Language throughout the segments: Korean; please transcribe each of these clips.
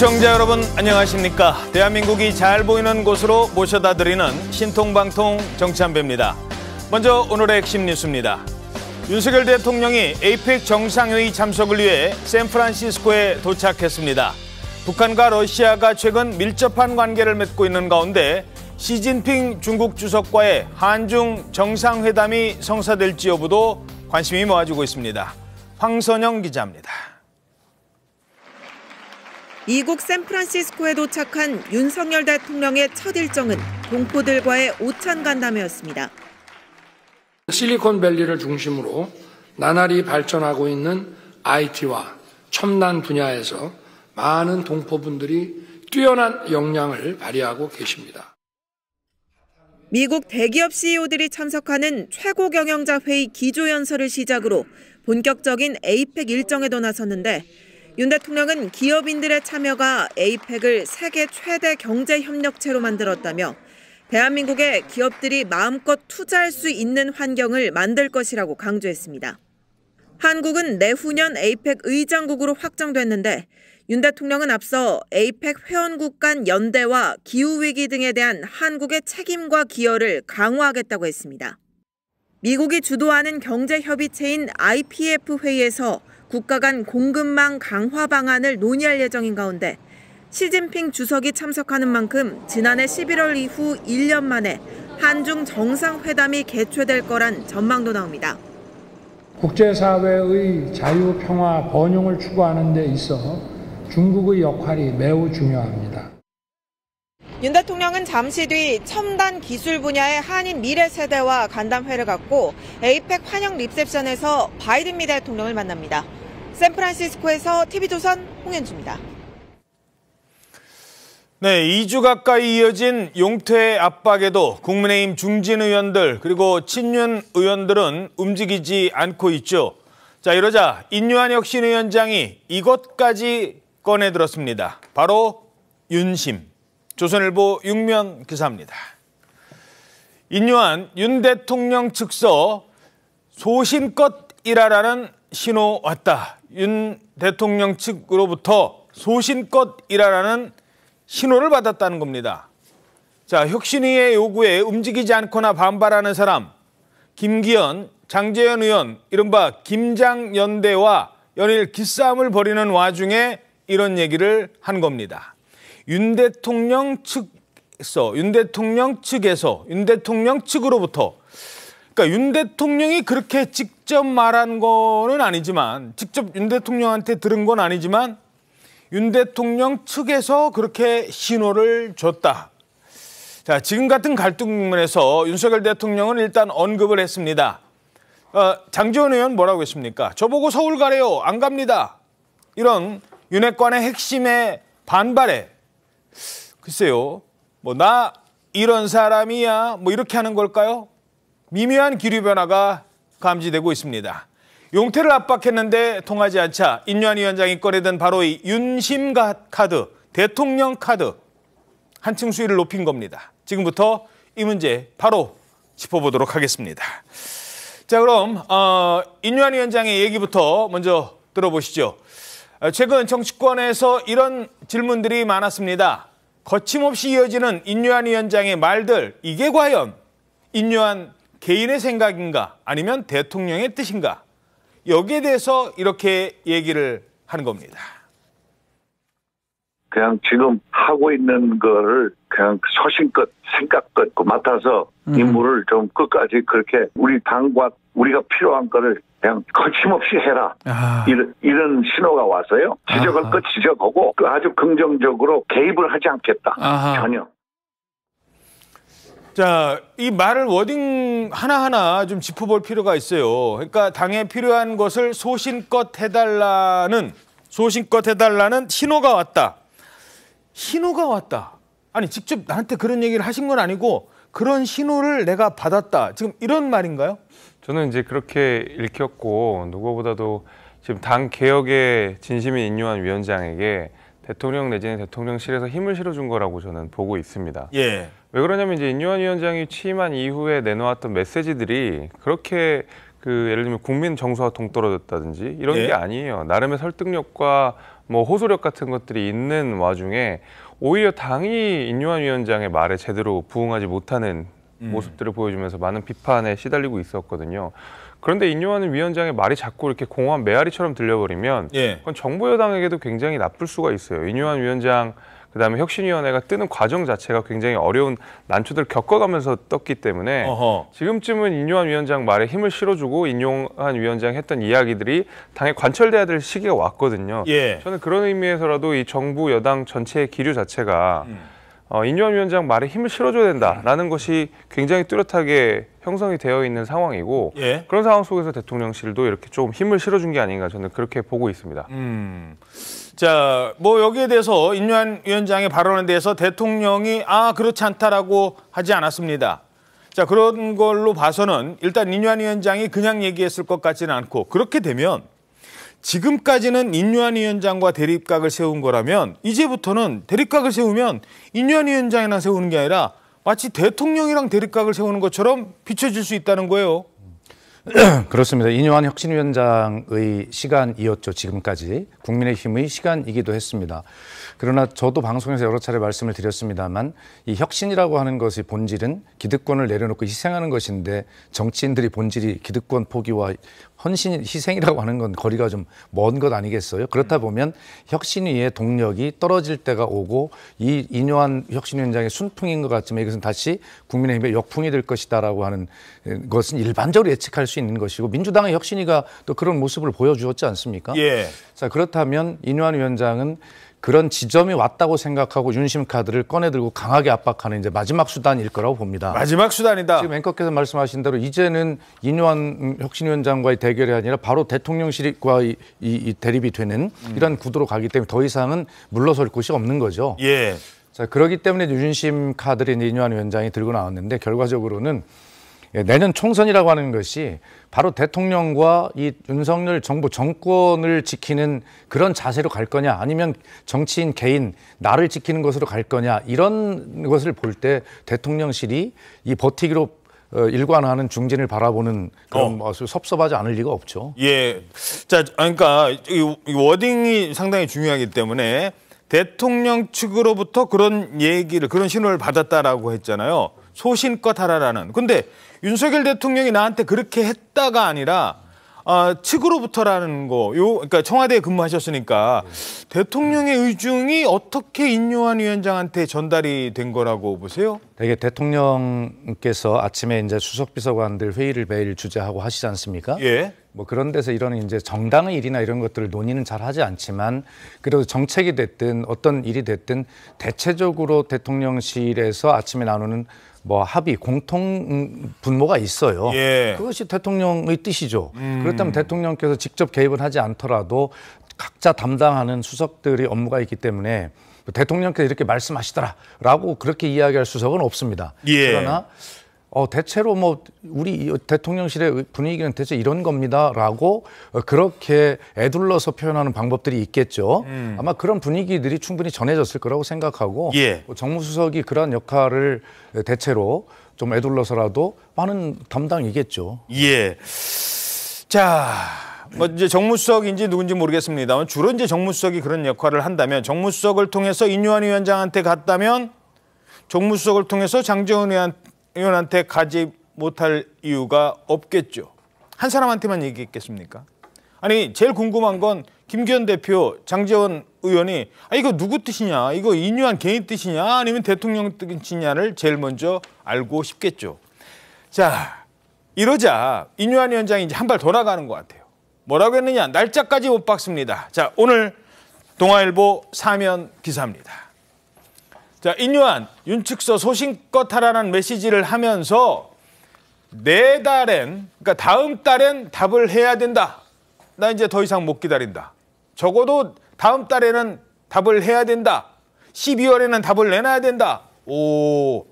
시청자 여러분 안녕하십니까? 대한민국이 잘 보이는 곳으로 모셔다 드리는 신통방통 정치한배입니다. 먼저 오늘의 핵심 뉴스입니다. 윤석열 대통령이 에이펙 정상회의 참석을 위해 샌프란시스코에 도착했습니다. 북한과 러시아가 최근 밀접한 관계를 맺고 있는 가운데 시진핑 중국 주석과의 한중 정상회담이 성사될지 여부도 관심이 모아지고 있습니다. 황선영 기자입니다. 미국 샌프란시스코에 도착한 윤석열 대통령의 첫 일정은 동포들과의 오찬 간담회였습니다. 실리콘밸리를 중심으로 나날이 발전하고 있는 IT와 첨단 분야에서 많은 동포분들이 뛰어난 역량을 발휘하고 계십니다. 미국 대기업 CEO들이 참석하는 최고 경영자 회의 기조연설을 시작으로 본격적인 에이펙 일정에도 나섰는데 윤 대통령은 기업인들의 참여가 에이펙을 세계 최대 경제 협력체로 만들었다며 대한민국의 기업들이 마음껏 투자할 수 있는 환경을 만들 것이라고 강조했습니다. 한국은 내후년 에이펙 의장국으로 확정됐는데 윤 대통령은 앞서 에이펙 회원국 간 연대와 기후위기 등에 대한 한국의 책임과 기여를 강화하겠다고 했습니다. 미국이 주도하는 경제협의체인 IPF 회의에서 국가 간 공급망 강화 방안을 논의할 예정인 가운데 시진핑 주석이 참석하는 만큼 지난해 11월 이후 1년 만에 한중 정상회담이 개최될 거란 전망도 나옵니다. 국제사회의 자유, 평화, 번영을 추구하는 데 있어 중국의 역할이 매우 중요합니다. 윤 대통령은 잠시 뒤 첨단 기술 분야의 한인 미래 세대와 간담회를 갖고 에이펙 환영 리셉션에서 바이든 미 대통령을 만납니다. 샌프란시스코에서 TV조선 홍현주입니다. 네, 2주 가까이 이어진 용퇴 압박에도 국민의힘 중진 의원들 그리고 친윤 의원들은 움직이지 않고 있죠. 자, 이러자 인유한 혁신위원장이 이것까지 꺼내들었습니다. 바로 윤심. 조선일보 육면 기사입니다. 인유한윤 대통령 측서 소신껏 일하라는 신호 왔다. 윤 대통령 측으로부터 소신껏 일하라는 신호를 받았다는 겁니다. 자, 혁신위의 요구에 움직이지 않거나 반발하는 사람, 김기현, 장재현 의원, 이른바 김장연대와 연일 기싸움을 벌이는 와중에 이런 얘기를 한 겁니다. 윤 대통령 측에서, 윤 대통령 측에서, 윤 대통령 측으로부터 그러니까 윤 대통령이 그렇게 직접 말한 거는 아니지만 직접 윤 대통령한테 들은 건 아니지만 윤 대통령 측에서 그렇게 신호를 줬다. 자, 지금 같은 갈등 국면에서 윤석열 대통령은 일단 언급을 했습니다. 어, 장지원 의원 뭐라고 했습니까? 저보고 서울 가래요. 안 갑니다. 이런 윤핵관의 핵심에 반발에 글쎄요. 뭐 나 이런 사람이야. 뭐 이렇게 하는 걸까요? 미묘한 기류 변화가 감지되고 있습니다. 용태를 압박했는데 통하지 않자 인류한 위원장이 꺼내든 바로 이 윤심 카드, 대통령 카드 한층 수위를 높인 겁니다. 지금부터 이 문제 바로 짚어보도록 하겠습니다. 자 그럼 어, 인류한 위원장의 얘기부터 먼저 들어보시죠. 어, 최근 정치권에서 이런 질문들이 많았습니다. 거침없이 이어지는 인류한 위원장의 말들 이게 과연 인류한 개인의 생각인가 아니면 대통령의 뜻인가 여기에 대해서 이렇게 얘기를 하는 겁니다. 그냥 지금 하고 있는 거를 그냥 소신껏 생각껏 그 맡아서 음. 임무를 좀 끝까지 그렇게 우리 당과 우리가 필요한 거를 그냥 거침없이 해라 아. 이런, 이런 신호가 와서요 지적을 아. 끝 지적하고 그 아주 긍정적으로 개입을 하지 않겠다 아하. 전혀 자, 이 말을 워딩 하나하나 좀 짚어볼 필요가 있어요. 그러니까 당에 필요한 것을 소신껏 해달라는 소신껏 해달라는 신호가 왔다. 신호가 왔다. 아니 직접 나한테 그런 얘기를 하신 건 아니고 그런 신호를 내가 받았다. 지금 이런 말인가요? 저는 이제 그렇게 읽혔고 누구보다도 지금 당 개혁에 진심이 인요한 위원장에게 대통령 내지는 대통령실에서 힘을 실어준 거라고 저는 보고 있습니다. 예. 왜 그러냐면 이제 인유한 위원장이 취임한 이후에 내놓았던 메시지들이 그렇게 그 예를 들면 국민 정서와 동떨어졌다든지 이런 예? 게 아니에요. 나름의 설득력과 뭐 호소력 같은 것들이 있는 와중에 오히려 당이 인유한 위원장의 말에 제대로 부응하지 못하는 음. 모습들을 보여주면서 많은 비판에 시달리고 있었거든요. 그런데 인용하는 위원장의 말이 자꾸 이렇게 공허한 메아리처럼 들려버리면 예. 그건 정부 여당에게도 굉장히 나쁠 수가 있어요. 인용한 위원장 그다음에 혁신위원회가 뜨는 과정 자체가 굉장히 어려운 난초들 겪어가면서 떴기 때문에 어허. 지금쯤은 인용한 위원장 말에 힘을 실어주고 인용한 위원장 했던 이야기들이 당에 관철돼야 될 시기가 왔거든요. 예. 저는 그런 의미에서라도 이 정부 여당 전체의 기류 자체가 음. 어, 인유한 위원장 말에 힘을 실어줘야 된다라는 음. 것이 굉장히 뚜렷하게 형성이 되어 있는 상황이고 예? 그런 상황 속에서 대통령실도 이렇게 좀 힘을 실어준 게 아닌가 저는 그렇게 보고 있습니다. 음. 자, 뭐 여기에 대해서 인류한 위원장의 발언에 대해서 대통령이 아 그렇지 않다라고 하지 않았습니다. 자 그런 걸로 봐서는 일단 인류한 위원장이 그냥 얘기했을 것 같지는 않고 그렇게 되면 지금까지는 인류한 위원장과 대립각을 세운 거라면 이제부터는 대립각을 세우면 인류한 위원장이나 세우는 게 아니라 마치 대통령이랑 대립각을 세우는 것처럼 비춰질 수 있다는 거예요. 그렇습니다. 이뇨한 혁신위원장의 시간이었죠. 지금까지 국민의힘의 시간이기도 했습니다. 그러나 저도 방송에서 여러 차례 말씀을 드렸습니다만 이 혁신이라고 하는 것이 본질은 기득권을 내려놓고 희생하는 것인데 정치인들이 본질이 기득권 포기와 헌신 희생이라고 하는 건 거리가 좀 먼 것 아니겠어요? 그렇다 음. 보면 혁신위의 동력이 떨어질 때가 오고 이 인요한 혁신위원장의 순풍인 것 같지만 이것은 다시 국민의힘의 역풍이 될 것이다라고 하는 것은 일반적으로 예측할 수 있는 것이고 민주당의 혁신위가 또 그런 모습을 보여주었지 않습니까? 예. 자 그렇다면 인요한 위원장은 그런 지점이 왔다고 생각하고 윤심 카드를 꺼내들고 강하게 압박하는 이제 마지막 수단일 거라고 봅니다. 마지막 수단이다. 지금 앵커께서 말씀하신 대로 이제는 이뇨한 혁신위원장과의 대결이 아니라 바로 대통령실과 이, 이, 이 대립이 되는 음. 이런 구도로 가기 때문에 더 이상은 물러설 곳이 없는 거죠. 예. 자, 그러기 때문에 윤심 카드를 이제 한 위원장이 들고 나왔는데 결과적으로는 예, 내년 총선이라고 하는 것이 바로 대통령과 이 윤석열 정부 정권을 지키는 그런 자세로 갈 거냐 아니면 정치인 개인 나를 지키는 것으로 갈 거냐 이런 것을 볼 때 대통령실이 이 버티기로 어, 일관하는 중진을 바라보는 그런 어. 섭섭하지 않을 리가 없죠. 예. 자, 그러니까 이 워딩이 상당히 중요하기 때문에 대통령 측으로부터 그런 얘기를 그런 신호를 받았다라고 했잖아요. 소신껏 하라라는. 근데 윤석열 대통령이 나한테 그렇게 했다가 아니라 아, 측으로부터라는 거, 요, 그러니까 청와대에 근무하셨으니까 네. 대통령의 의중이 어떻게 인요한 위원장한테 전달이 된 거라고 보세요? 되게 대통령께서 아침에 이제 수석비서관들 회의를 매일 주재하고 하시지 않습니까? 예. 뭐 그런 데서 이런 이제 정당의 일이나 이런 것들을 논의는 잘 하지 않지만 그래도 정책이 됐든 어떤 일이 됐든 대체적으로 대통령실에서 아침에 나누는 뭐 합의 공통 분모가 있어요. 예. 그것이 대통령의 뜻이죠. 음. 그렇다면 대통령께서 직접 개입을 하지 않더라도 각자 담당하는 수석들이 업무가 있기 때문에 대통령께서 이렇게 말씀하시더라라고 그렇게 이야기할 수석은 없습니다. 예. 그러나 어, 대체로 뭐 우리 대통령실의 분위기는 대체 이런 겁니다라고 그렇게 애둘러서 표현하는 방법들이 있겠죠. 음. 아마 그런 분위기들이 충분히 전해졌을 거라고 생각하고 예. 뭐 정무수석이 그러한 역할을 대체로 좀 애둘러서라도 하는 담당이겠죠. 예. 자, 뭐 이제 정무수석인지 누군지 모르겠습니다만 주로 이제 정무수석이 그런 역할을 한다면 정무수석을 통해서 인유한 위원장한테 갔다면 정무수석을 통해서 장재훈 의원 의원한테 가지 못할 이유가 없겠죠. 한 사람한테만 얘기했겠습니까? 아니 제일 궁금한 건 김기현 대표, 장재원 의원이 아 이거 누구 뜻이냐, 이거 인유한 개인 뜻이냐, 아니면 대통령 뜻이냐를 제일 먼저 알고 싶겠죠. 자 이러자 인유한 위원장이 이제 한 발 돌아가는 것 같아요. 뭐라고 했느냐, 날짜까지 못 박습니다. 자 오늘 동아일보 사면 기사입니다. 자, 인유한 윤측서 소신껏 하라는 메시지를 하면서 내 달엔 그러니까 다음 달엔 답을 해야 된다. 나 이제 더 이상 못 기다린다. 적어도 다음 달에는 답을 해야 된다. 12월에는 답을 내놔야 된다. 오,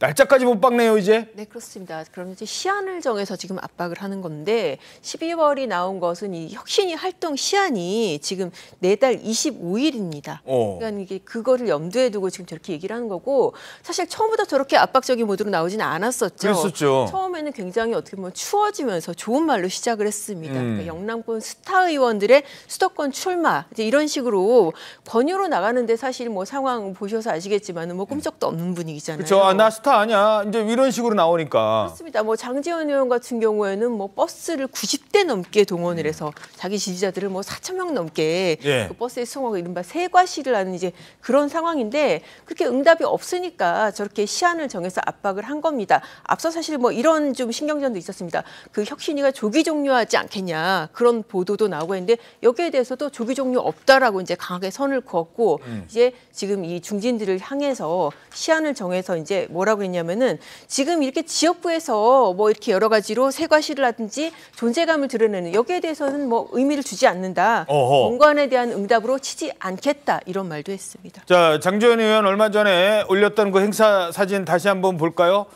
날짜까지 못 박네요, 이제. 네, 그렇습니다. 그럼 이제 시한을 정해서 지금 압박을 하는 건데 12월이 나온 것은 이 혁신이 활동 시한이 지금 내달 25일입니다. 어. 그러니까 이게 그거를 염두에 두고 지금 저렇게 얘기를 하는 거고 사실 처음부터 저렇게 압박적인 모드로 나오진 않았었죠. 그랬었죠. 처음에는 굉장히 어떻게 보면 추워지면서 좋은 말로 시작을 했습니다. 음. 그러니까 영남권 스타 의원들의 수도권 출마 이제 이런 식으로 권유로 나가는데 사실 뭐 상황 보셔서 아시겠지만은 뭐 꿈쩍도 없는 분위기잖아요. 그렇죠. 아, 나 스타 스타 아니야. 이제 이런 식으로 나오니까. 그렇습니다. 뭐 장재원 의원 같은 경우에는 뭐 버스를 90대 넘게 동원을 해서 자기 지지자들을 뭐 4천 명 넘게 예. 그 버스에 승송하고 이른바 세과실을 하는 이제 그런 상황인데 그렇게 응답이 없으니까 저렇게 시한을 정해서 압박을 한 겁니다. 앞서 사실 뭐 이런 좀 신경전도 있었습니다. 그혁신위가 조기 종료하지 않겠냐 그런 보도도 나오고 했는데 여기에 대해서도 조기 종료 없다라고 이제 강하게 선을 그었고 음. 이제 지금 이 중진들을 향해서 시한을 정해서 이제 뭐라고 하고 있냐면은 지금 이렇게 지역구에서 뭐 이렇게 여러 가지로 세과실이라든지 존재감을 드러내는 여기에 대해서는 뭐 의미를 주지 않는다. 어허. 공관에 대한 응답으로 치지 않겠다 이런 말도 했습니다. 자 장재현 의원 얼마 전에 올렸던 그 행사 사진 다시 한번 볼까요?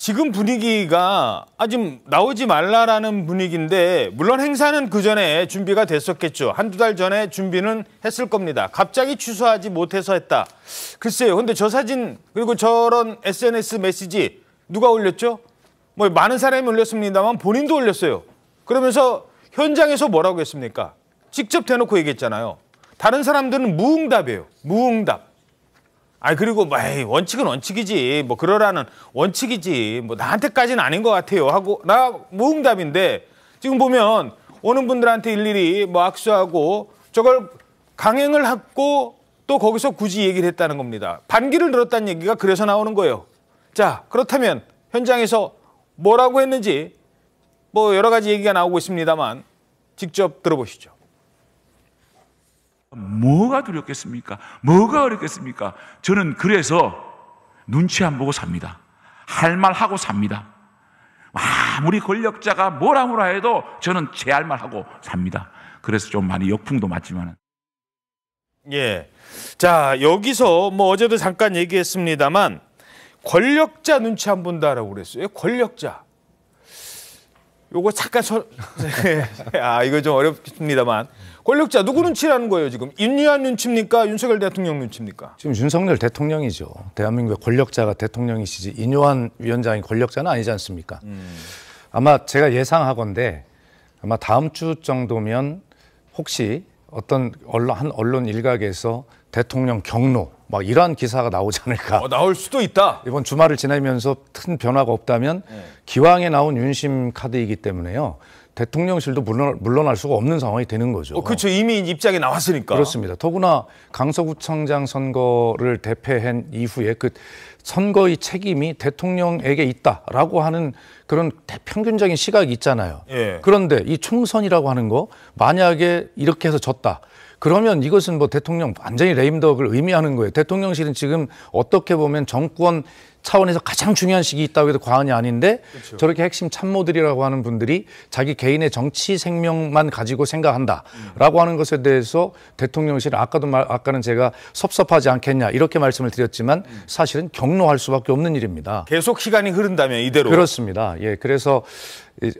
지금 분위기가 아직 나오지 말라라는 분위기인데 물론 행사는 그 전에 준비가 됐었겠죠. 한두 달 전에 준비는 했을 겁니다. 갑자기 취소하지 못해서 했다. 글쎄요. 근데 저 사진 그리고 저런 SNS 메시지 누가 올렸죠? 뭐 많은 사람이 올렸습니다만 본인도 올렸어요. 그러면서 현장에서 뭐라고 했습니까? 직접 대놓고 얘기했잖아요. 다른 사람들은 무응답이에요. 무응답. 아 그리고 뭐 원칙은 원칙이지 뭐 그러라는 원칙이지 뭐 나한테까지는 아닌 것 같아요 하고 나 무응답인데 뭐 지금 보면 오는 분들한테 일일이 뭐 악수하고 저걸 강행을 하고또 거기서 굳이 얘기를 했다는 겁니다 반기를 들었다는 얘기가 그래서 나오는 거예요 자 그렇다면 현장에서 뭐라고 했는지 뭐 여러 가지 얘기가 나오고 있습니다만 직접 들어보시죠. 뭐가 두렵겠습니까? 뭐가 어렵겠습니까? 저는 그래서 눈치 안 보고 삽니다. 할 말 하고 삽니다. 아무리 권력자가 뭐라 뭐라 해도 저는 제 할 말 하고 삽니다. 그래서 좀 많이 역풍도 맞지만. 은 예. 자, 여기서 뭐 어제도 잠깐 얘기했습니다만 권력자 눈치 안 본다라고 그랬어요. 권력자. 요거 잠깐 서... 네. 아 이거 좀 어렵습니다만 권력자 누구 눈치라는 거예요 지금 윤리한 눈치입니까 윤석열 대통령 눈치입니까? 지금 윤석열 대통령이죠. 대한민국의 권력자가 대통령이시지 인요한 위원장이 권력자는 아니지 않습니까? 음. 아마 제가 예상하건데 아마 다음 주 정도면 혹시 어떤 언론 한 언론 일각에서 대통령 경로 막 이러한 기사가 나오지 않을까. 어, 나올 수도 있다. 이번 주말을 지내면서 큰 변화가 없다면 네. 기왕에 나온 윤심 카드이기 때문에요. 대통령실도 물론, 물러날 수가 없는 상황이 되는 거죠. 어, 그렇죠. 이미 입장에 나왔으니까. 그렇습니다. 더구나 강서구청장 선거를 대패한 이후에 그 선거의 책임이 대통령에게 있다라고 하는 그런 평균적인 시각이 있잖아요. 예. 그런데 이 총선이라고 하는 거 만약에 이렇게 해서 졌다. 그러면 이것은 뭐 대통령 완전히 레임덕을 의미하는 거예요. 대통령실은 지금 어떻게 보면 정권 차원에서 가장 중요한 시기 있다고 해도 과언이 아닌데 그렇죠. 저렇게 핵심 참모들이라고 하는 분들이 자기 개인의 정치 생명만 가지고 생각한다라고 음. 하는 것에 대해서 대통령실 아까도 말, 아까는 제가 섭섭하지 않겠냐 이렇게 말씀을 드렸지만 음. 사실은 경로할 수밖에 없는 일입니다. 계속 시간이 흐른다면 이대로 그렇습니다. 예, 그래서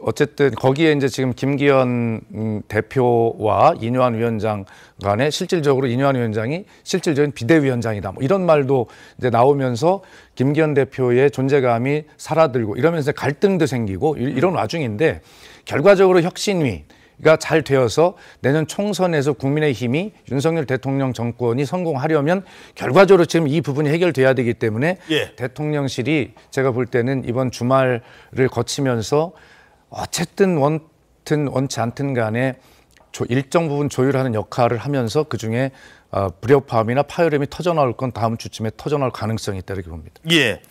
어쨌든 거기에 이제 지금 김기현 음, 대표와 이뇨한 위원장 간에 실질적으로 이뇨한 위원장이 실질적인 비대위원장이다. 뭐 이런 말도 이제 나오면서 김기현 대표의 존재감이 사라들고 이러면서 갈등도 생기고 이런 와중인데 결과적으로 혁신위 가잘 되어서 내년 총선에서 국민의힘이 윤석열 대통령 정권이 성공하려면 결과적으로 지금 이 부분이 해결돼야 되기 때문에 예. 대통령실이 제가 볼 때는 이번 주말을 거치면서 어쨌든 원튼 원치 않든 간에 조, 일정 부분 조율하는 역할을 하면서 그 중에 어, 불협화음이나 파열음이 터져나올 건 다음 주쯤에 터져나올 가능성이 있다 이렇게 봅니다. 예.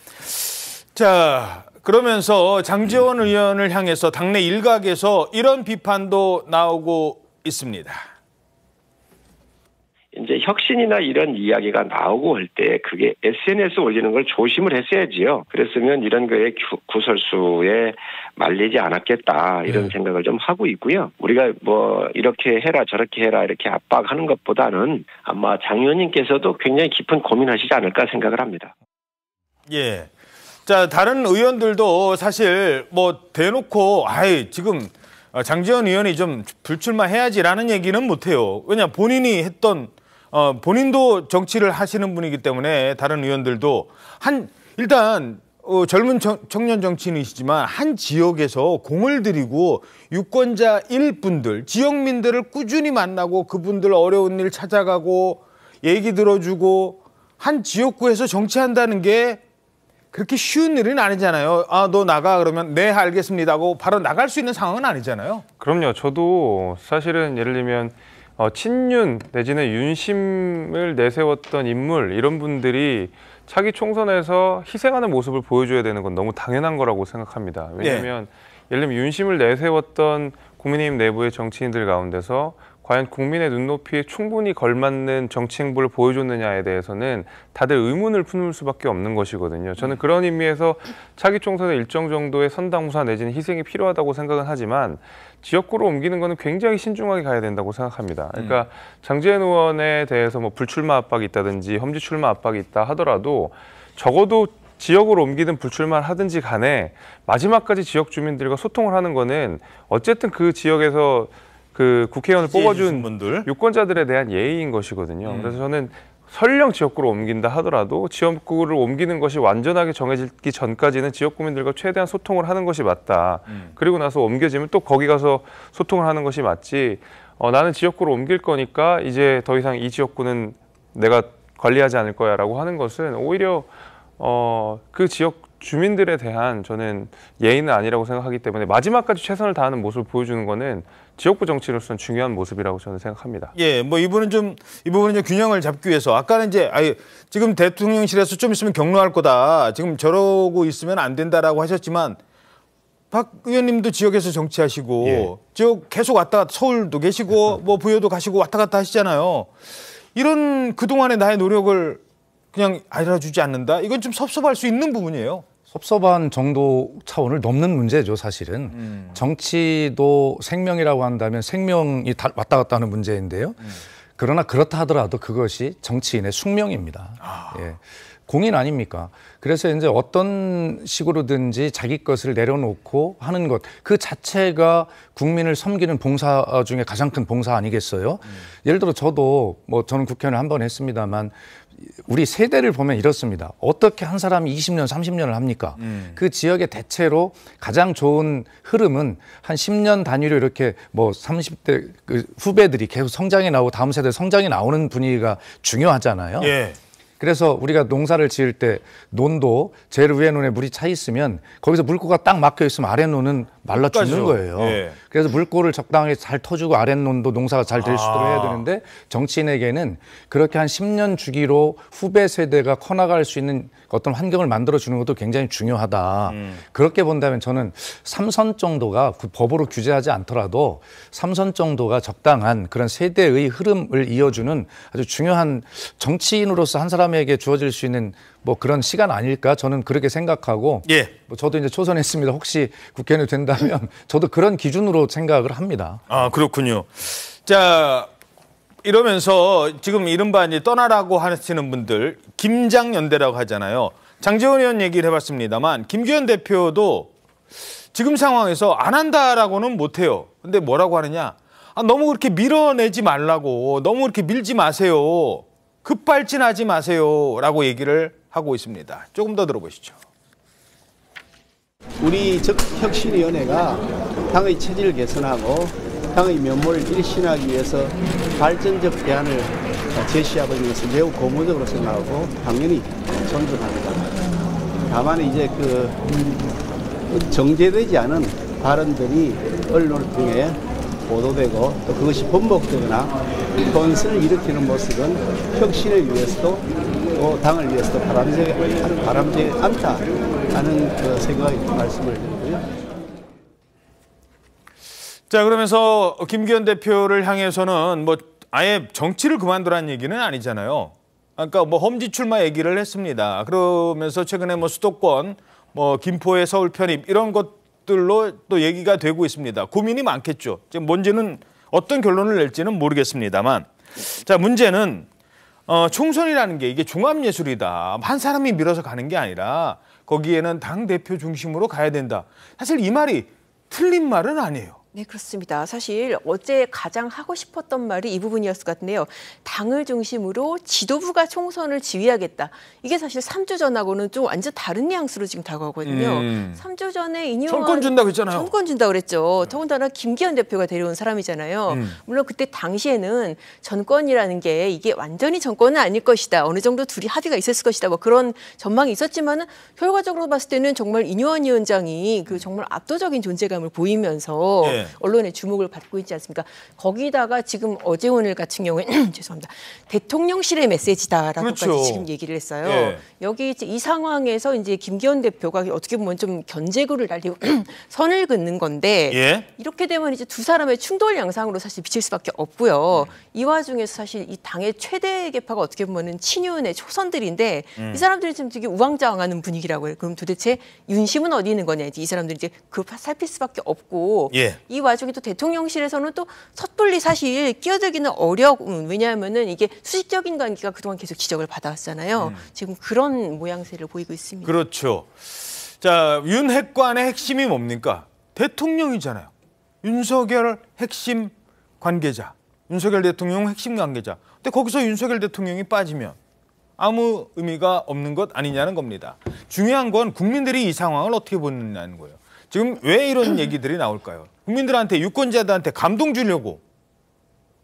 자 그러면서 장재원 의원을 향해서 당내 일각에서 이런 비판도 나오고 있습니다. 이제 혁신이나 이런 이야기가 나오고 할 때 그게 SNS 올리는 걸 조심을 했어야지요. 그랬으면 이런 거에 구설수에 말리지 않았겠다 이런 네. 생각을 좀 하고 있고요. 우리가 뭐 이렇게 해라 저렇게 해라 이렇게 압박하는 것보다는 아마 장 의원님께서도 굉장히 깊은 고민하시지 않을까 생각을 합니다. 예. 자, 다른 의원들도 사실 뭐 대놓고 아이 지금 장지현 의원이 좀 불출마해야지라는 얘기는 못해요. 왜냐 본인이 했던 어, 본인도 정치를 하시는 분이기 때문에 다른 의원들도 한 일단 어, 젊은 청년 정치인이시지만 한 지역에서 공을 들이고 유권자 일분들 지역민들을 꾸준히 만나고 그분들 어려운 일 찾아가고 얘기 들어주고 한 지역구에서 정치한다는 게 그렇게 쉬운 일은 아니잖아요. 아, 너 나가 그러면 네, 알겠습니다 하고 바로 나갈 수 있는 상황은 아니잖아요. 그럼요. 저도 사실은 예를 들면 어, 친윤 내지는 윤심을 내세웠던 인물 이런 분들이 차기 총선에서 희생하는 모습을 보여줘야 되는 건 너무 당연한 거라고 생각합니다. 왜냐하면 네. 예. 예를 들면 윤심을 내세웠던 국민의힘 내부의 정치인들 가운데서 과연 국민의 눈높이에 충분히 걸맞는 정치 행보를 보여줬느냐에 대해서는 다들 의문을 품을 수밖에 없는 것이거든요. 저는 네. 그런 의미에서 차기 총선에 일정 정도의 선당무사 내지는 희생이 필요하다고 생각은 하지만 지역구로 옮기는 것은 굉장히 신중하게 가야 된다고 생각합니다. 그러니까 음. 장재현 의원에 대해서 뭐 불출마 압박이 있다든지 험지 출마 압박이 있다 하더라도 적어도 지역으로 옮기든 불출마를 하든지 간에 마지막까지 지역 주민들과 소통을 하는 거는 어쨌든 그 지역에서 그 국회의원을 뽑아준 분들. 유권자들에 대한 예의인 것이거든요. 음. 그래서 저는 설령 지역구로 옮긴다 하더라도 지역구를 옮기는 것이 완전하게 정해지기 전까지는 지역 구민들과 최대한 소통을 하는 것이 맞다. 음. 그리고 나서 옮겨지면 또 거기 가서 소통을 하는 것이 맞지. 어, 나는 지역구로 옮길 거니까 이제 더 이상 이 지역구는 내가 관리하지 않을 거야라고 하는 것은 오히려 어, 그 지역 주민들에 대한 저는 예의는 아니라고 생각하기 때문에 마지막까지 최선을 다하는 모습을 보여주는 거는 지역구 정치로서는 중요한 모습이라고 저는 생각합니다. 예, 뭐 이분은 좀 이 부분은 좀 균형을 잡기 위해서 아까는 이제 아예 지금 대통령실에서 좀 있으면 경로할 거다. 지금 저러고 있으면 안 된다라고 하셨지만 박 의원님도 지역에서 정치하시고 예. 지역 계속 왔다 갔다 서울도 계시고 뭐 부여도 가시고 왔다 갔다 하시잖아요. 이런 그동안의 나의 노력을 그냥 알아주지 않는다. 이건 좀 섭섭할 수 있는 부분이에요. 섭섭한 정도 차원을 넘는 문제죠, 사실은. 음. 정치도 생명이라고 한다면 생명이 다, 왔다 갔다 하는 문제인데요. 음. 그러나 그렇다 하더라도 그것이 정치인의 숙명입니다. 아. 예. 공인 아닙니까? 그래서 이제 어떤 식으로든지 자기 것을 내려놓고 하는 것, 그 자체가 국민을 섬기는 봉사 중에 가장 큰 봉사 아니겠어요? 음. 예를 들어 저도 뭐 저는 국회의원을 한번 했습니다만 우리 세대를 보면 이렇습니다. 어떻게 한 사람이 20년, 30년을 합니까? 음. 그 지역의 대체로 가장 좋은 흐름은 한 10년 단위로 이렇게 뭐 30대 그 후배들이 계속 성장이 나오고 다음 세대 성장이 나오는 분위기가 중요하잖아요. 예. 그래서 우리가 농사를 지을 때 논도 제일 위에 논에 물이 차 있으면 거기서 물고가 딱 막혀 있으면 아래 논은 말라 죽는 거예요. 예. 그래서 물꼬를 적당히 잘 터주고 아랫론도 농사가 잘 될 수 있도록 해야 아. 되는데 정치인에게는 그렇게 한 10년 주기로 후배 세대가 커나갈 수 있는 어떤 환경을 만들어 주는 것도 굉장히 중요하다. 음. 그렇게 본다면 저는 삼선 정도가 그 법으로 규제하지 않더라도 삼선 정도가 적당한 그런 세대의 흐름을 이어주는 아주 중요한 정치인으로서 한 사람에게 주어질 수 있는 뭐 그런 시간 아닐까 저는 그렇게 생각하고 예. 뭐 저도 이제 초선했습니다. 혹시 국회의원이 된다면 저도 그런 기준으로 생각을 합니다. 아 그렇군요. 자 이러면서 지금 이른바 이제 떠나라고 하시는 분들 김장연대라고 하잖아요. 장재원 의원 얘기를 해봤습니다만 김기현 대표도 지금 상황에서 안 한다라고는 못해요. 근데 뭐라고 하느냐? 아, 너무 그렇게 밀어내지 말라고 너무 그렇게 밀지 마세요. 급발진하지 마세요라고 얘기를 하고 있습니다. 조금 더 들어보시죠. 우리 적혁신위원회가 당의 체질을 개선하고 당의 면모를 일신하기 위해서 발전적 대안을 제시하고 있는 것은 매우 고무적으로 생각하고 당연히 존중합니다. 다만 이제 그 정제되지 않은 발언들이 언론을 통해 보도되고 또 그것이 번복되거나 본선을 일으키는 모습은 혁신을 위해서도 또 당을 위해서도 바람직, 바람직 않다 하는 그 생각이 말씀을 드리고요. 자 그러면서 김기현 대표를 향해서는 뭐 아예 정치를 그만두라는 얘기는 아니잖아요. 아까 그러니까 뭐 험지 출마 얘기를 했습니다. 그러면서 최근에 뭐 수도권 뭐 김포의 서울 편입 이런 것들로 또 얘기가 되고 있습니다. 고민이 많겠죠. 지금 뭔지는 어떤 결론을 낼지는 모르겠습니다만 자 문제는 어, 총선이라는 게 이게 종합예술이다. 한 사람이 밀어서 가는 게 아니라 거기에는 당대표 중심으로 가야 된다. 사실 이 말이 틀린 말은 아니에요. 네, 그렇습니다. 사실 어제 가장 하고 싶었던 말이 이 부분이었을 것같은데요 당을 중심으로 지도부가 총선을 지휘하겠다. 이게 사실 3주 전하고는 좀 완전 다른 뉘앙스로 지금 다가오거든요. 음. 3주 전에 인용 정권 준다고 했잖아요. 정권 준다고 그랬죠. 더군다나 김기현 대표가 데려온 사람이잖아요. 음. 물론 그때 당시에는 전권이라는 게 이게 완전히 정권은 아닐 것이다. 어느 정도 둘이 합의가 있었을 것이다. 뭐 그런 전망이 있었지만은 결과적으로 봤을 때는 정말 인요한 위원장이 그 정말 압도적인 존재감을 보이면서 네. 네. 언론의 주목을 받고 있지 않습니까? 거기다가 지금 어제 오늘 같은 경우에 죄송합니다. 대통령실의 메시지다라고까지 그렇죠. 지금 얘기를 했어요. 네. 여기 이 상황에서 이제 김기현 대표가 어떻게 보면 좀 견제구를 날리고 선을 긋는 건데 예? 이렇게 되면 이제 두 사람의 충돌 양상으로 사실 비칠 수밖에 없고요. 음. 이 와중에서 사실 이 당의 최대 계파가 어떻게 보면은 친윤의 초선들인데 음. 이 사람들이 지금 되게 우왕좌왕하는 분위기라고 해요. 그럼 도대체 윤심은 어디 있는 거냐 이제 이 사람들이 이제 그 살필 수밖에 없고 예. 이 와중에 또 대통령실에서는 또 섣불리 사실 끼어들기는 어려운 왜냐하면은 이게 수직적인 관계가 그동안 계속 지적을 받아왔잖아요. 음. 지금 그런 모양새를 보이고 있습니다. 그렇죠. 자, 윤 핵관의 핵심이 뭡니까? 대통령이잖아요. 윤석열 핵심 관계자, 윤석열 대통령 핵심 관계자. 근데 거기서 윤석열 대통령이 빠지면 아무 의미가 없는 것 아니냐는 겁니다. 중요한 건 국민들이 이 상황을 어떻게 보느냐는 거예요. 지금 왜 이런 얘기들이 나올까요? 국민들한테 유권자들한테 감동 주려고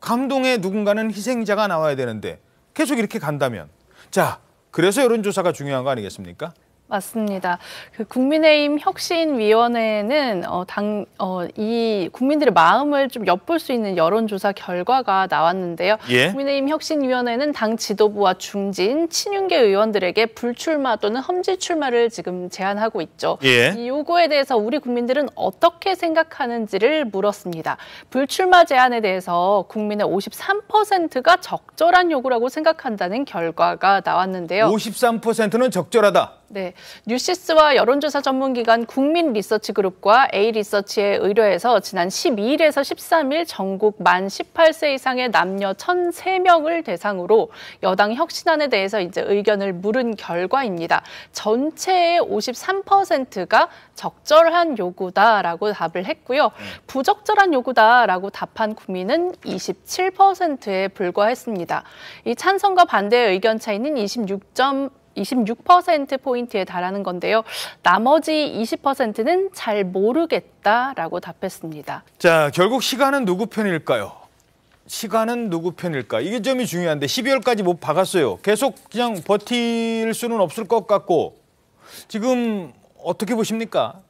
감동에 누군가는 희생자가 나와야 되는데 계속 이렇게 간다면 자 그래서 여론조사가 중요한 거 아니겠습니까? 맞습니다. 그 국민의힘 혁신위원회는 어, 당, 어, 이 국민들의 마음을 좀 엿볼 수 있는 여론조사 결과가 나왔는데요. 예? 국민의힘 혁신위원회는 당 지도부와 중진, 친윤계 의원들에게 불출마 또는 험지 출마를 지금 제안하고 있죠. 예? 이 요구에 대해서 우리 국민들은 어떻게 생각하는지를 물었습니다. 불출마 제안에 대해서 국민의 53%가 적절한 요구라고 생각한다는 결과가 나왔는데요. 53%는 적절하다. 네. 뉴시스와 여론조사 전문기관 국민리서치그룹과 A리서치에 의뢰해서 지난 12일에서 13일 전국 만 18세 이상의 남녀 1,003명을 대상으로 여당 혁신안에 대해서 이제 의견을 물은 결과입니다. 전체의 53%가 적절한 요구다라고 답을 했고요. 부적절한 요구다라고 답한 국민은 27%에 불과했습니다. 이 찬성과 반대의 의견 차이는 26. 26%포인트에 달하는 건데요. 나머지 20%는 잘 모르겠다라고 답했습니다. 자, 결국 시간은 누구 편일까요? 시간은 누구 편일까? 이게 점이 중요한데 12월까지 못 박았어요. 계속 그냥 버틸 수는 없을 것 같고 지금 어떻게 보십니까?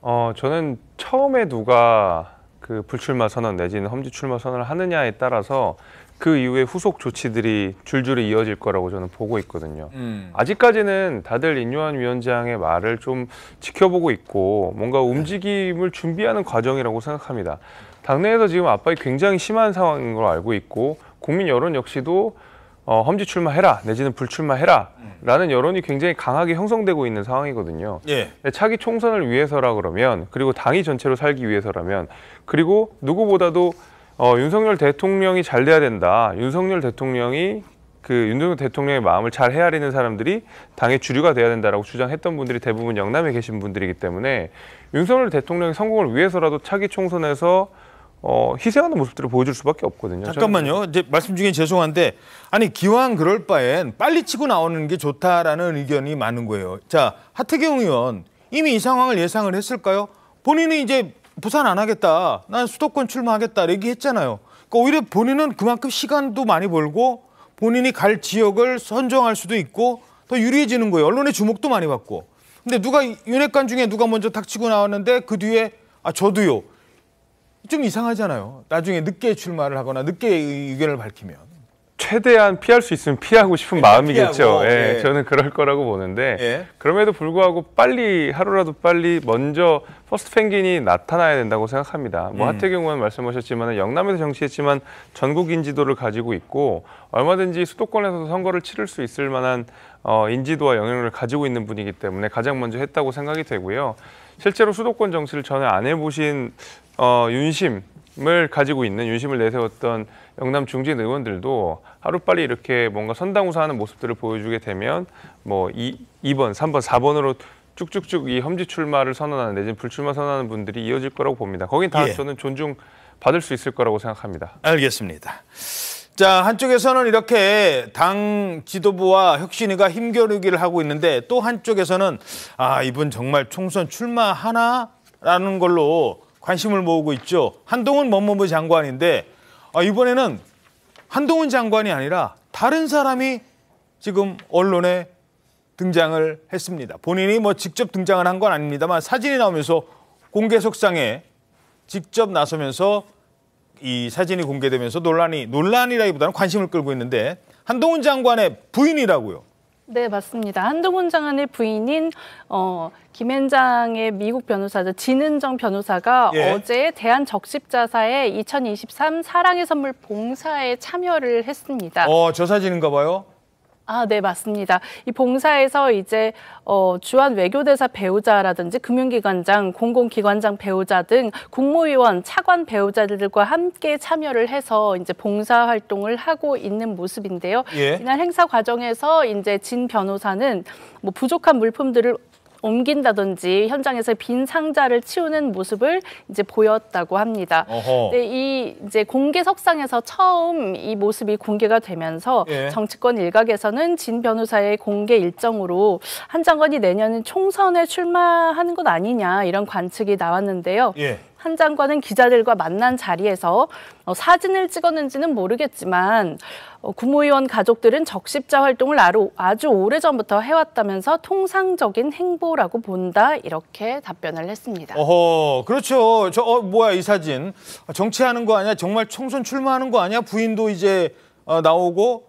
어, 저는 처음에 누가 그 불출마 선언 내지는 험지 출마 선언을 하느냐에 따라서 그 이후에 후속 조치들이 줄줄이 이어질 거라고 저는 보고 있거든요. 음. 아직까지는 다들 인요한 위원장의 말을 좀 지켜보고 있고 뭔가 네. 움직임을 준비하는 과정이라고 생각합니다. 당내에서 지금 압박이 굉장히 심한 상황인 걸 알고 있고 국민 여론 역시도 어, 험지 출마해라 내지는 불출마해라 라는 여론이 굉장히 강하게 형성되고 있는 상황이거든요. 예. 차기 총선을 위해서라 그러면 그리고 당이 전체로 살기 위해서라면 그리고 누구보다도 어, 윤석열 대통령이 잘 돼야 된다. 윤석열 대통령이 그 윤석열 대통령의 마음을 잘 헤아리는 사람들이 당의 주류가 돼야 된다라고 주장했던 분들이 대부분 영남에 계신 분들이기 때문에 윤석열 대통령의 성공을 위해서라도 차기 총선에서 어, 희생하는 모습들을 보여줄 수밖에 없거든요. 잠깐만요. 이제 말씀 중에 죄송한데 아니 기왕 그럴 바엔 빨리 치고 나오는 게 좋다라는 의견이 많은 거예요. 자 하태경 의원 이미 이 상황을 예상을 했을까요? 본인은 이제 부산 안 하겠다. 난 수도권 출마하겠다. 얘기했잖아요. 그러니까 오히려 본인은 그만큼 시간도 많이 벌고 본인이 갈 지역을 선정할 수도 있고 더 유리해지는 거예요. 언론의 주목도 많이 받고. 근데 누가 윤핵관 중에 누가 먼저 닥치고 나왔는데 그 뒤에 아 저도요. 좀 이상하잖아요. 나중에 늦게 출마를 하거나 늦게 의견을 밝히면. 최대한 피할 수 있으면 피하고 싶은 그러니까 마음이겠죠. 피하고, 예, 예. 저는 그럴 거라고 보는데 예. 그럼에도 불구하고 빨리 하루라도 빨리 먼저 퍼스트 펭귄이 나타나야 된다고 생각합니다. 뭐 음. 하트 경우는 말씀하셨지만 영남에서 정치했지만 전국 인지도를 가지고 있고 얼마든지 수도권에서도 선거를 치를 수 있을 만한 어, 인지도와 영향을 가지고 있는 분이기 때문에 가장 먼저 했다고 생각이 되고요. 실제로 수도권 정치를 전에 안 해보신 어, 윤심을 가지고 있는 윤심을 내세웠던 영남 중진 의원들도 하루빨리 이렇게 뭔가 선당우사하는 모습들을 보여주게 되면 뭐 2, 2번, 3번, 4번으로 쭉쭉쭉 이 험지 출마를 선언하는 내지 불출마 선언하는 분들이 이어질 거라고 봅니다. 거긴 다 예. 저는 존중 받을 수 있을 거라고 생각합니다. 알겠습니다. 자 한쪽에서는 이렇게 당 지도부와 혁신위가 힘겨루기를 하고 있는데 또 한쪽에서는 아 이분 정말 총선 출마 하나라는 걸로 관심을 모으고 있죠. 한동훈 법무부 장관인데 아, 이번에는 한동훈 장관이 아니라 다른 사람이 지금 언론에 등장을 했습니다. 본인이 뭐 직접 등장을 한 건 아닙니다만 사진이 나오면서 공개 속상에 직접 나서면서 이 사진이 공개되면서 논란이 논란이라기보다는 관심을 끌고 있는데 한동훈 장관의 부인이라고요. 네, 맞습니다. 한동훈 장안의 부인인 어, 김앤장의 미국 변호사죠. 진은정 변호사가 예. 어제 대한적십자사의 2023 사랑의 선물 봉사에 참여를 했습니다. 어, 저 사진인가 봐요. 아, 네, 맞습니다. 이 봉사에서 이제 어, 주한 외교대사 배우자라든지 금융기관장, 공공기관장 배우자 등 국무위원, 차관 배우자들과 함께 참여를 해서 이제 봉사 활동을 하고 있는 모습인데요. 예. 이날 행사 과정에서 이제 진 변호사는 뭐 부족한 물품들을 옮긴다든지 현장에서 빈 상자를 치우는 모습을 이제 보였다고 합니다. 네, 이 이제 공개석상에서 처음 이 모습이 공개가 되면서 예. 정치권 일각에서는 진 변호사의 공개 일정으로 한장관이 내년 총선에 출마하는 것 아니냐 이런 관측이 나왔는데요. 예. 한 장관은 기자들과 만난 자리에서 어, 사진을 찍었는지는 모르겠지만 어, 구모위원 가족들은 적십자 활동을 아주 오래전부터 해왔다면서 통상적인 행보라고 본다 이렇게 답변을 했습니다. 어허, 그렇죠. 저 어, 뭐야 이 사진 아, 정치하는 거 아니야? 정말 총선 출마하는 거 아니야? 부인도 이제 어, 나오고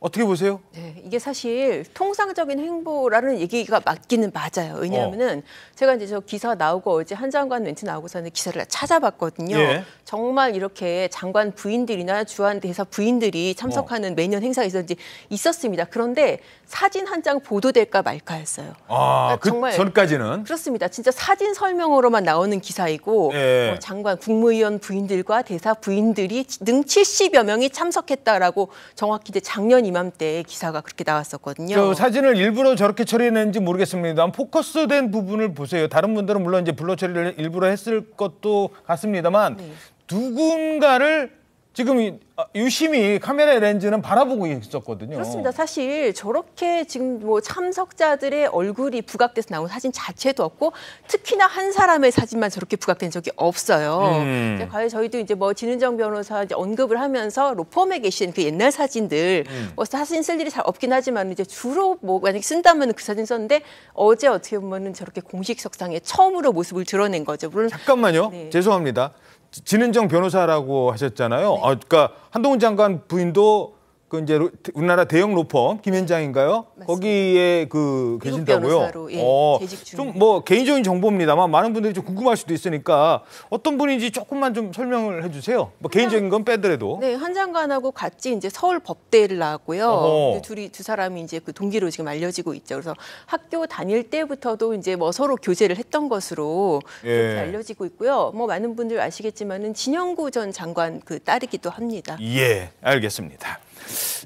어떻게 보세요? 네, 이게 사실 통상적인 행보라는 얘기가 맞기는 맞아요. 왜냐하면은 어. 제가 이제 저 기사 나오고 어제 한 장관 멘트 나오고서는 기사를 찾아봤거든요. 예. 정말 이렇게 장관 부인들이나 주한 대사 부인들이 참석하는 어. 매년 행사에서인지 있었습니다. 그런데 사진 한 장 보도될까 말까였어요. 아, 그러니까 그 정말 전까지는 그렇습니다. 진짜 사진 설명으로만 나오는 기사이고 예. 어, 장관 국무위원 부인들과 대사 부인들이 능 70여 명이 참석했다라고 정확히 이제 작년 이맘때에 기사가 그렇게 나왔었거든요. 그 사진을 일부러 저렇게 처리했는지 모르겠습니다 포커스된 부분을 보세요. 다른 분들은 물론 이제 블러 처리를 일부러 했을 것도 같습니다만 네. 누군가를 지금 유심히 아, 카메라 렌즈는 바라보고 있었거든요. 그렇습니다. 사실 저렇게 지금 뭐 참석자들의 얼굴이 부각돼서 나온 사진 자체도 없고 특히나 한 사람의 사진만 저렇게 부각된 적이 없어요. 음. 과연 저희도 이제 뭐 진은정 변호사 이제 언급을 하면서 로펌에 계신 그 옛날 사진들 음. 뭐 사진 쓸 일이 잘 없긴 하지만 이제 주로 뭐 만약 쓴다면 그 사진 썼는데 어제 어떻게 보면은 저렇게 공식 석상에 처음으로 모습을 드러낸 거죠. 물론 잠깐만요. 네. 죄송합니다. 진은정 변호사라고 하셨잖아요. 네. 아, 그러니까 한동훈 장관 부인도 그 이제 우리나라 대형 로펌 김현장인가요? 맞습니다. 거기에 그 계신다고요. 예, 어, 좀뭐 개인적인 정보입니다만 많은 분들이 좀 궁금할 수도 있으니까 어떤 분인지 조금만 좀 설명을 해주세요. 뭐 개인적인 건 빼더라도. 네, 한 장관하고 같이 이제 서울 법대를 나왔고요. 둘이 두 사람이 이제 그 동기로 지금 알려지고 있죠. 그래서 학교 다닐 때부터도 이제 뭐 서로 교제를 했던 것으로 예. 알려지고 있고요. 뭐 많은 분들 아시겠지만은 진영구 전 장관 그 딸이기도 합니다. 예, 알겠습니다.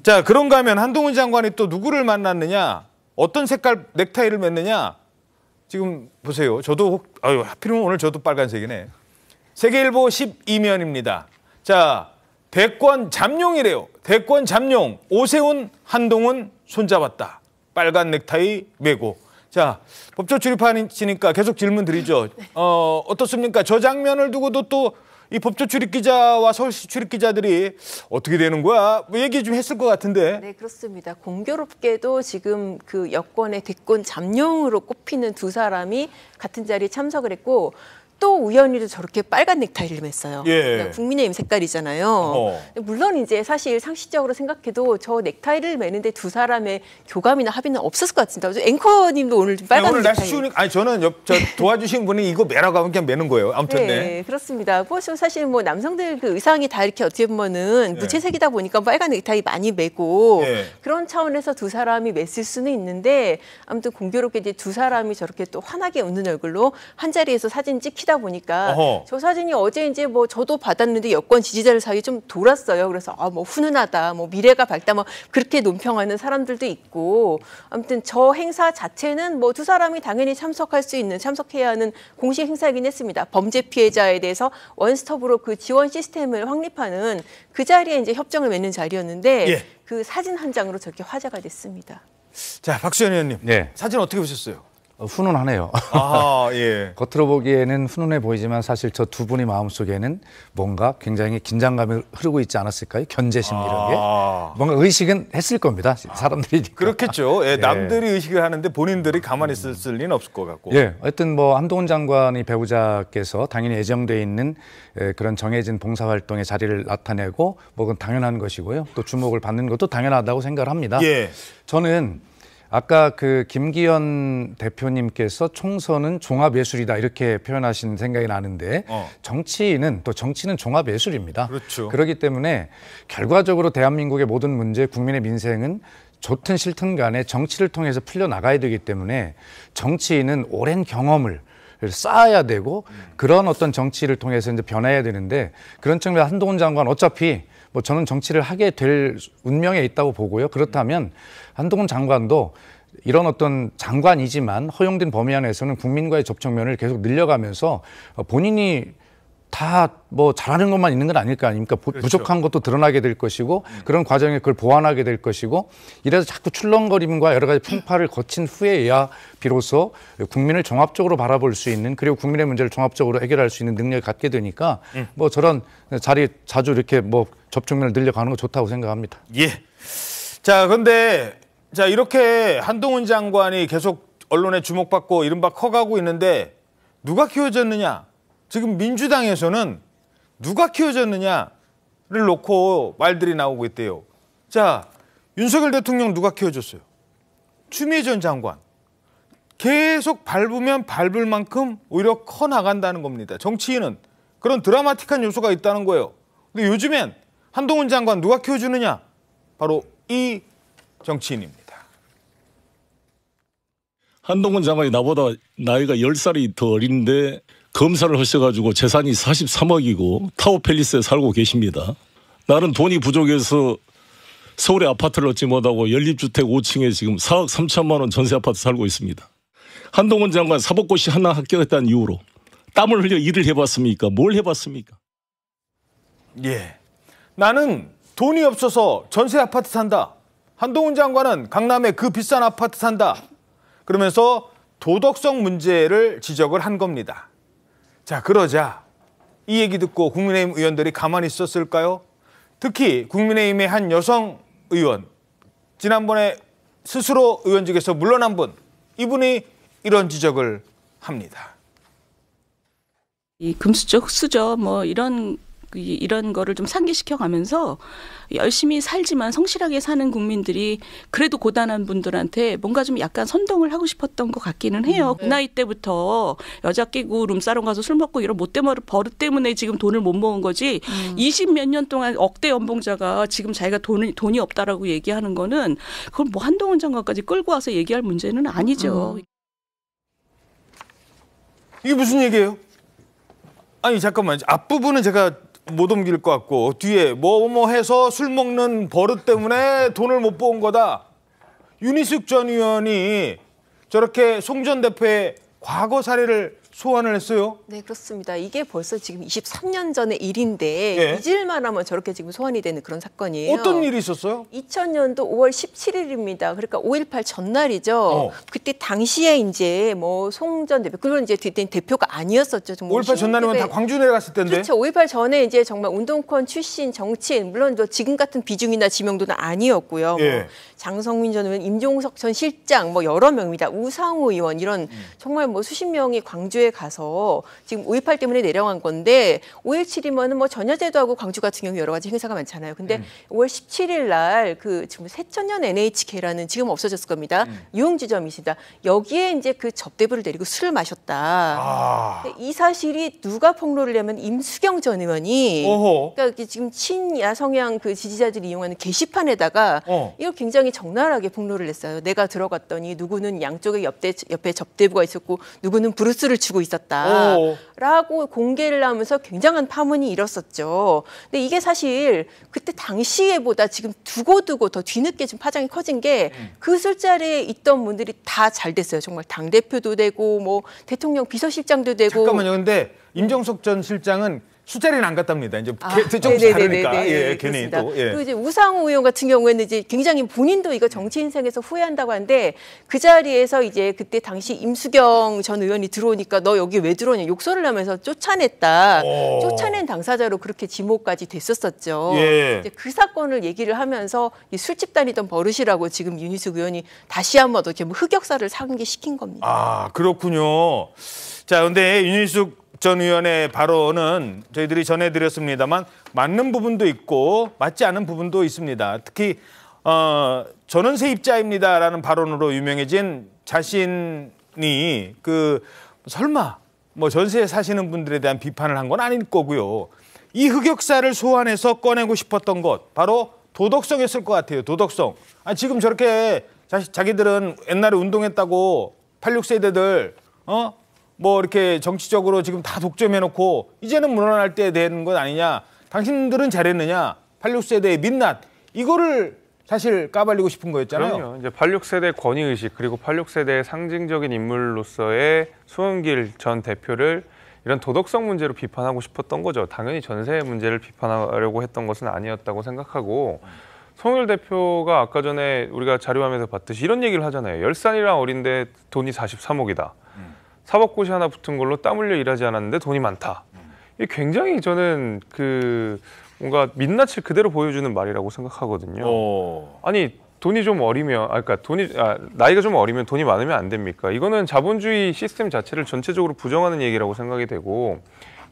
자, 그런가 하면 한동훈 장관이 또 누구를 만났느냐? 어떤 색깔 넥타이를 맸느냐? 지금 보세요. 저도 아유, 하필이면 오늘 저도 빨간색이네. 세계일보 12면입니다. 자, 대권 잠룡이래요. 대권 잠룡. 오세훈, 한동훈 손잡았다. 빨간 넥타이 메고. 자, 법조 출입하시니까 계속 질문 드리죠. 어, 어떻습니까? 저 장면을 두고도 또이 법조 출입기자와 서울시 출입기자들이 어떻게 되는 거야? 뭐 얘기 좀 했을 것 같은데. 네, 그렇습니다. 공교롭게도 지금 그 여권의 대권 잠룡으로 꼽히는 두 사람이 같은 자리에 참석을 했고 또 우연히도 저렇게 빨간 넥타이를 맸어요. 예. 그러니까 국민의힘 색깔이잖아요. 어. 물론 이제 사실 상식적으로 생각해도 저 넥타이를 매는데 두 사람의 교감이나 합의는 없었을 것 같습니다. 앵커님도 오늘 좀 빨간 네, 오늘 넥타이. 날씨 추 아니 저는 옆, 저 도와주신 분이 이거 매라고 하면 그냥 매는 거예요. 아무튼 네. 네. 그렇습니다. 뭐 사실 뭐 남성들 그 의상이 다 이렇게 어떻게 보면은 네. 무채색이다 보니까 빨간 넥타이 많이 매고 네. 그런 차원에서 두 사람이 맸을 수는 있는데 아무튼 공교롭게 이제 두 사람이 저렇게 또 환하게 웃는 얼굴로 한 자리에서 사진 찍히다 찍다 보니까 어허. 저 사진이 어제 이제 뭐 저도 받았는데 여권 지지자를 사이 좀 돌았어요. 그래서 아뭐 훈훈하다, 뭐 미래가 밝다, 뭐 그렇게 논평하는 사람들도 있고 아무튼 저 행사 자체는 뭐 두 사람이 당연히 참석할 수 있는 참석해야 하는 공식 행사이긴 했습니다. 범죄 피해자에 대해서 원스톱으로 그 지원 시스템을 확립하는 그 자리에 이제 협정을 맺는 자리였는데 예. 그 사진 한 장으로 저렇게 화제가 됐습니다. 자 박수현 의원님, 네. 사진 어떻게 보셨어요? 어, 훈훈하네요. 아, 예. 겉으로 보기에는 훈훈해 보이지만 사실 저 두 분의 마음속에는 뭔가 굉장히 긴장감이 흐르고 있지 않았을까요? 견제심 아. 이런 게. 아. 뭔가 의식은 했을 겁니다. 아, 사람들이. 그렇겠죠. 예, 예. 남들이 의식을 하는데 본인들이 가만히 있을 음. 리는 없을 것 같고. 예. 하여튼 뭐 한동훈 장관이 배우자께서 당연히 예정돼 있는 예, 그런 정해진 봉사활동의 자리를 나타내고 뭐 그건 당연한 것이고요. 또 주목을 받는 것도 당연하다고 생각을 합니다. 예. 저는 아까 그 김기현 대표님께서 총선은 종합예술이다 이렇게 표현하신 생각이 나는데 어. 정치는 또 정치는 종합예술입니다. 그렇죠. 그렇기 때문에 결과적으로 대한민국의 모든 문제, 국민의 민생은 좋든 싫든 간에 정치를 통해서 풀려나가야 되기 때문에 정치인은 오랜 경험을 쌓아야 되고 그런 어떤 정치를 통해서 이제 변해야 되는데 그런 측면에서 한동훈 장관 어차피 뭐 저는 정치를 하게 될 운명에 있다고 보고요. 그렇다면 한동훈 장관도 이런 어떤 장관이지만 허용된 범위 안에서는 국민과의 접촉면을 계속 늘려가면서 본인이 다뭐 잘하는 것만 있는 건 아닐 거 아닙니까? 부, 그렇죠. 부족한 것도 드러나게 될 것이고 음. 그런 과정에 그걸 보완하게 될 것이고 이래서 자꾸 출렁거림과 여러 가지 풍파를 거친 후에야 비로소 국민을 종합적으로 바라볼 수 있는 그리고 국민의 문제를 종합적으로 해결할 수 있는 능력을 갖게 되니까 음. 뭐 저런 자리 자주 이렇게 뭐 접촉면을 늘려가는 거 좋다고 생각합니다. 예. 자, 근데 자, 이렇게 한동훈 장관이 계속 언론에 주목받고 이른바 커가고 있는데 누가 키워졌느냐? 지금 민주당에서는 누가 키워졌느냐를 놓고 말들이 나오고 있대요. 자, 윤석열 대통령 누가 키워줬어요? 추미애 전 장관. 계속 밟으면 밟을 만큼 오히려 커 나간다는 겁니다. 정치인은 그런 드라마틱한 요소가 있다는 거예요. 근데 요즘엔 한동훈 장관 누가 키워주느냐? 바로 이 정치인입니다. 한동훈 장관이 나보다 나이가 열살이더 어린데 검사를 하셔가지고 재산이 43억이고 타워팰리스에 살고 계십니다. 나는 돈이 부족해서 서울에 아파트를 얻지 못하고 연립주택 5층에 지금 4억 3천만 원 전세 아파트 살고 있습니다. 한동훈 장관 사법고시 하나 합격했다는 이유로 땀을 흘려 일을 해봤습니까? 뭘 해봤습니까? 예. 나는 돈이 없어서 전세 아파트 산다. 한동훈 장관은 강남에그 비싼 아파트 산다. 그러면서 도덕성 문제를 지적을 한 겁니다. 자, 그러자 이 얘기 듣고 국민의힘 의원들이 가만히 있었을까요? 특히 국민의힘의 한 여성 의원, 지난번에 스스로 의원직에서 물러난 분, 이분이 이런 지적을 합니다. 이 금수저, 흑수저 뭐 이런 이런 거를 좀 상기시켜 가면서 열심히 살지만 성실하게 사는 국민들이 그래도 고단한 분들한테 뭔가 좀 약간 선동을 하고 싶었던 것 같기는 해요. 음, 네. 그 나이 때부터 여자 끼고 룸사롱 가서 술 먹고 이런 못된 버릇 때문에 지금 돈을 못 모은 거지 음. 20몇 년 동안 억대 연봉자가 지금 자기가 돈이, 돈이 없다라고 얘기하는 거는 그걸 뭐 한동훈 장관까지 끌고 와서 얘기할 문제는 아니죠. 음. 이게 무슨 얘기예요? 아니 잠깐만 앞부분은 제가 못 옮길 것 같고 뒤에 뭐뭐 뭐 해서 술 먹는 버릇 때문에 돈을 못 모은 거다. 윤희숙 전 의원이 저렇게 송 전 대표의 과거 사례를 소환을 했어요? 네, 그렇습니다. 이게 벌써 지금 23년 전의 일인데 네. 잊을만 하면 저렇게 지금 소환이 되는 그런 사건이에요. 어떤 일이 있었어요? 2000년도 5월 17일입니다. 그러니까 5.18 전날이죠. 어. 그때 당시에 이제 뭐 송전 대표, 물론 이제 그때 대표가 아니었었죠. 5.18 전날이면 다 광주 내려갔을 텐데. 그렇죠. 5.18 전에 이제 정말 운동권 출신 정치인, 물론 저 뭐 지금 같은 비중이나 지명도는 아니었고요. 뭐 예. 뭐 장성민 전 의원, 임종석 전 실장, 뭐 여러 명입니다. 우상우 의원 이런 음. 정말 뭐 수십 명이 광주에 광주에 가서 지금 5.18 때문에 내려간 건데 5.17이면은 뭐 전야제도하고 광주 같은 경우 여러 가지 행사가 많잖아요. 근데 음. 5월 17일 날 그 지금 새천년 NHK라는 지금 없어졌을 겁니다. 음. 유흥지점이시다. 여기에 이제 그 접대부를 데리고 술을 마셨다. 아. 이 사실이 누가 폭로를 하면 임수경 전 의원이 어허. 그러니까 지금 친야성향 그 지지자들이 이용하는 게시판에다가 어. 이거 굉장히 적나라하게 폭로를 냈어요 내가 들어갔더니 누구는 양쪽에 옆대, 옆에 접대부가 있었고 누구는 브루스를 주고 가지고 있었다라고 어, 어. 오. 공개를 하면서 굉장한 파문이 일었었죠. 근데 이게 사실 그때 당시에보다 지금 두고두고 더 뒤늦게 좀 파장이 커진 게그 음. 술자리에 있던 분들이 다 잘 됐어요. 정말 당 대표도 되고 뭐 대통령 비서실장도 되고. 잠깐만요. 근데 임정석 전 실장은 술자리는 안 갔답니다. 이제 아, 조금씩 다르니까. 예, 예, 괜히 니다 또. 예. 그리고 이제 우상호 의원 같은 경우에는 이제 굉장히 본인도 이거 정치 인생에서 후회한다고 하는데 그 자리에서 이제 그때 당시 임수경 전 의원이 들어오니까 너 여기 왜 들어오냐 욕설을 하면서 쫓아냈다. 오. 쫓아낸 당사자로 그렇게 지목까지 됐었었죠. 예. 이제 그 사건을 얘기를 하면서 이 술집 다니던 버릇이라고 지금 윤희숙 의원이 다시 한번 뭐 흑역사를 상기시킨 겁니다. 아, 그렇군요. 자, 근데 윤희숙 전 의원의 발언은 저희들이 전해드렸습니다만 맞는 부분도 있고 맞지 않은 부분도 있습니다. 특히 어, 저는 세입자입니다라는 발언으로 유명해진 자신이 그 설마 뭐 전세 에 사시는 분들에 대한 비판을 한 건 아닐 거고요. 이 흑역사를 소환해서 꺼내고 싶었던 것 바로 도덕성이었을 것 같아요. 도덕성. 아, 지금 저렇게 자, 자기들은 옛날에 운동했다고 86세대들 어? 뭐 이렇게 정치적으로 지금 다 독점해놓고 이제는 물러할때 되는 건 아니냐. 당신들은 잘했느냐. 86세대의 민낯. 이거를 사실 까발리고 싶은 거였잖아요. 그럼요. 이제 86세대 권위의식 그리고 86세대의 상징적인 인물로서의 수은길전 대표를 이런 도덕성 문제로 비판하고 싶었던 거죠. 당연히 전세 문제를 비판하려고 했던 것은 아니었다고 생각하고 송일 대표가 아까 전에 우리가 자료화면에서 봤듯이 이런 얘기를 하잖아요. 열산이랑 어린데 돈이 43억이다. 음. 사법고시 하나 붙은 걸로 땀 흘려 일하지 않았는데 돈이 많다. 음. 이게 굉장히 저는 그 뭔가 민낯을 그대로 보여주는 말이라고 생각하거든요. 아니 돈이 좀 어리면, 아, 그러니까 돈이 아, 나이가 좀 어리면 돈이 많으면 안 됩니까? 이거는 자본주의 시스템 자체를 전체적으로 부정하는 얘기라고 생각이 되고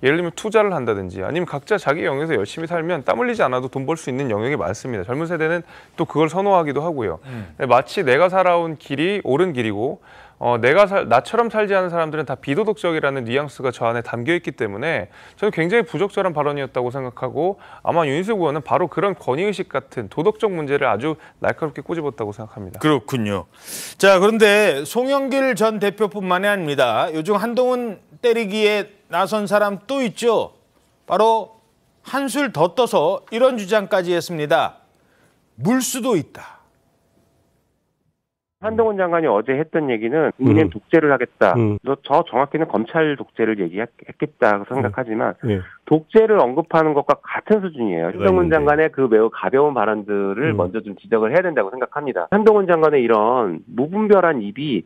예를 들면 투자를 한다든지 아니면 각자 자기 영역에서 열심히 살면 땀 흘리지 않아도 돈 벌 수 있는 영역이 많습니다. 젊은 세대는 또 그걸 선호하기도 하고요. 음. 마치 내가 살아온 길이 옳은 길이고 어, 내가 살, 나처럼 살지 않은 사람들은 다 비도덕적이라는 뉘앙스가 저 안에 담겨 있기 때문에 저는 굉장히 부적절한 발언이었다고 생각하고 아마 윤희숙 의원은 바로 그런 권위의식 같은 도덕적 문제를 아주 날카롭게 꼬집었다고 생각합니다. 그렇군요. 자, 그런데 송영길 전 대표뿐만이 아닙니다. 요즘 한동훈 때리기에 나선 사람 또 있죠. 바로 한술 더 떠서 이런 주장까지 했습니다. 물 수도 있다. 한동훈 장관이 어제 했던 얘기는 국민 음. 독재를 하겠다. 음. 저 정확히는 검찰 독재를 얘기했겠다 음. 생각하지만 음. 예. 독재를 언급하는 것과 같은 수준이에요. 음. 한동훈 네. 장관의 그 매우 가벼운 발언들을 음. 먼저 좀 지적을 해야 된다고 생각합니다. 한동훈 장관의 이런 무분별한 입이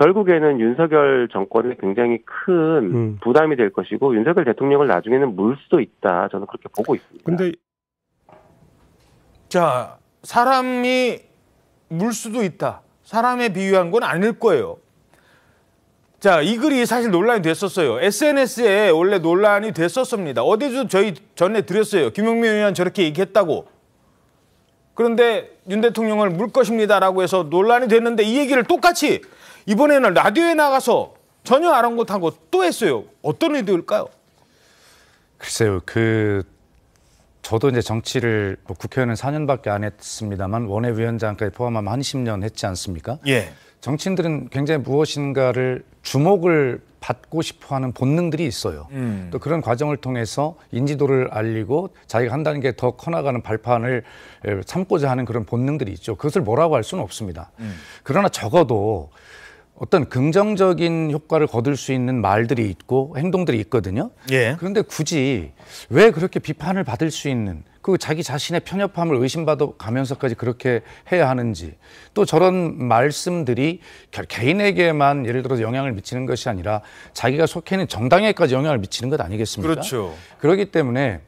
결국에는 윤석열 정권에 굉장히 큰 음. 부담이 될 것이고 윤석열 대통령을 나중에는 물 수도 있다. 저는 그렇게 보고 있습니다. 근데 자 사람이 물 수도 있다. 사람에 비유한 건 아닐 거예요. 자, 이 글이 사실 논란이 됐었어요. SNS에 원래 논란이 됐었습니다. 어디서 저희 전에 드렸어요. 김용민 의원 저렇게 얘기했다고. 그런데 윤 대통령을 물 것입니다라고 해서 논란이 됐는데 이 얘기를 똑같이 이번에는 라디오에 나가서 전혀 아랑곳하고 또 했어요. 어떤 의도일까요? 글쎄요. 그 저도 이제 정치를 뭐 국회의원은 4년밖에 안 했습니다만 원외위원장까지 포함하면 한 10년 했지 않습니까? 예. 정치인들은 굉장히 무엇인가를 주목을 받고 싶어하는 본능들이 있어요. 음. 또 그런 과정을 통해서 인지도를 알리고 자기가 한다는 게 더 커나가는 발판을 삼고자 하는 그런 본능들이 있죠. 그것을 뭐라고 할 수는 없습니다. 음. 그러나 적어도 어떤 긍정적인 효과를 거둘 수 있는 말들이 있고 행동들이 있거든요. 예. 그런데 굳이 왜 그렇게 비판을 받을 수 있는 그 자기 자신의 편협함을 의심받아 가면서까지 그렇게 해야 하는지 또 저런 말씀들이 개인에게만 예를 들어서 영향을 미치는 것이 아니라 자기가 속해 있는 정당에까지 영향을 미치는 것 아니겠습니까? 그렇죠. 그렇기 때문에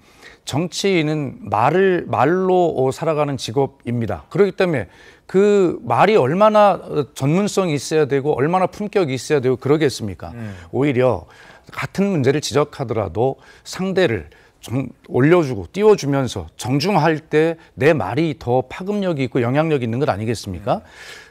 정치인은 말을 말로 살아가는 직업입니다. 그렇기 때문에 그 말이 얼마나 전문성이 있어야 되고 얼마나 품격이 있어야 되고 그러겠습니까? 음. 오히려 같은 문제를 지적하더라도 상대를 정, 올려주고 띄워주면서 정중할 때 내 말이 더 파급력이 있고 영향력이 있는 것 아니겠습니까? 음.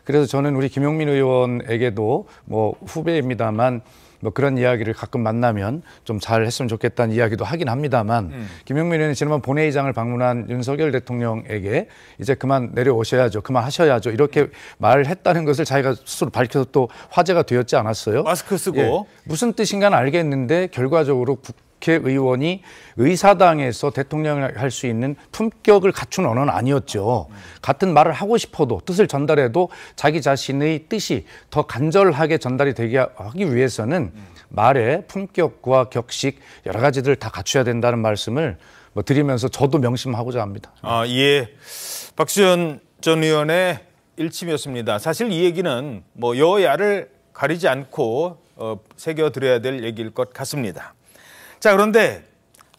그래서 저는 우리 김용민 의원에게도 뭐 후배입니다만 뭐 그런 이야기를 가끔 만나면 좀 잘 했으면 좋겠다는 이야기도 하긴 합니다만 음. 김용민 의원이 지난번 본회의장을 방문한 윤석열 대통령에게 이제 그만 내려오셔야죠. 그만 하셔야죠. 이렇게 음. 말했다는 것을 자기가 스스로 밝혀서 또 화제가 되었지 않았어요? 마스크 쓰고. 예, 무슨 뜻인가는 알겠는데 결과적으로 국, 국회의원이 의사당에서 대통령을 할 수 있는 품격을 갖춘 언어는 아니었죠. 같은 말을 하고 싶어도 뜻을 전달해도 자기 자신의 뜻이 더 간절하게 전달이 되게 하기 위해서는 말의 품격과 격식 여러 가지들 다 갖춰야 된다는 말씀을 뭐 드리면서 저도 명심하고자 합니다. 아, 예. 박수현 전 의원의 일침이었습니다. 사실 이 얘기는 뭐 여야를 가리지 않고 어, 새겨드려야 될 얘기일 것 같습니다. 자, 그런데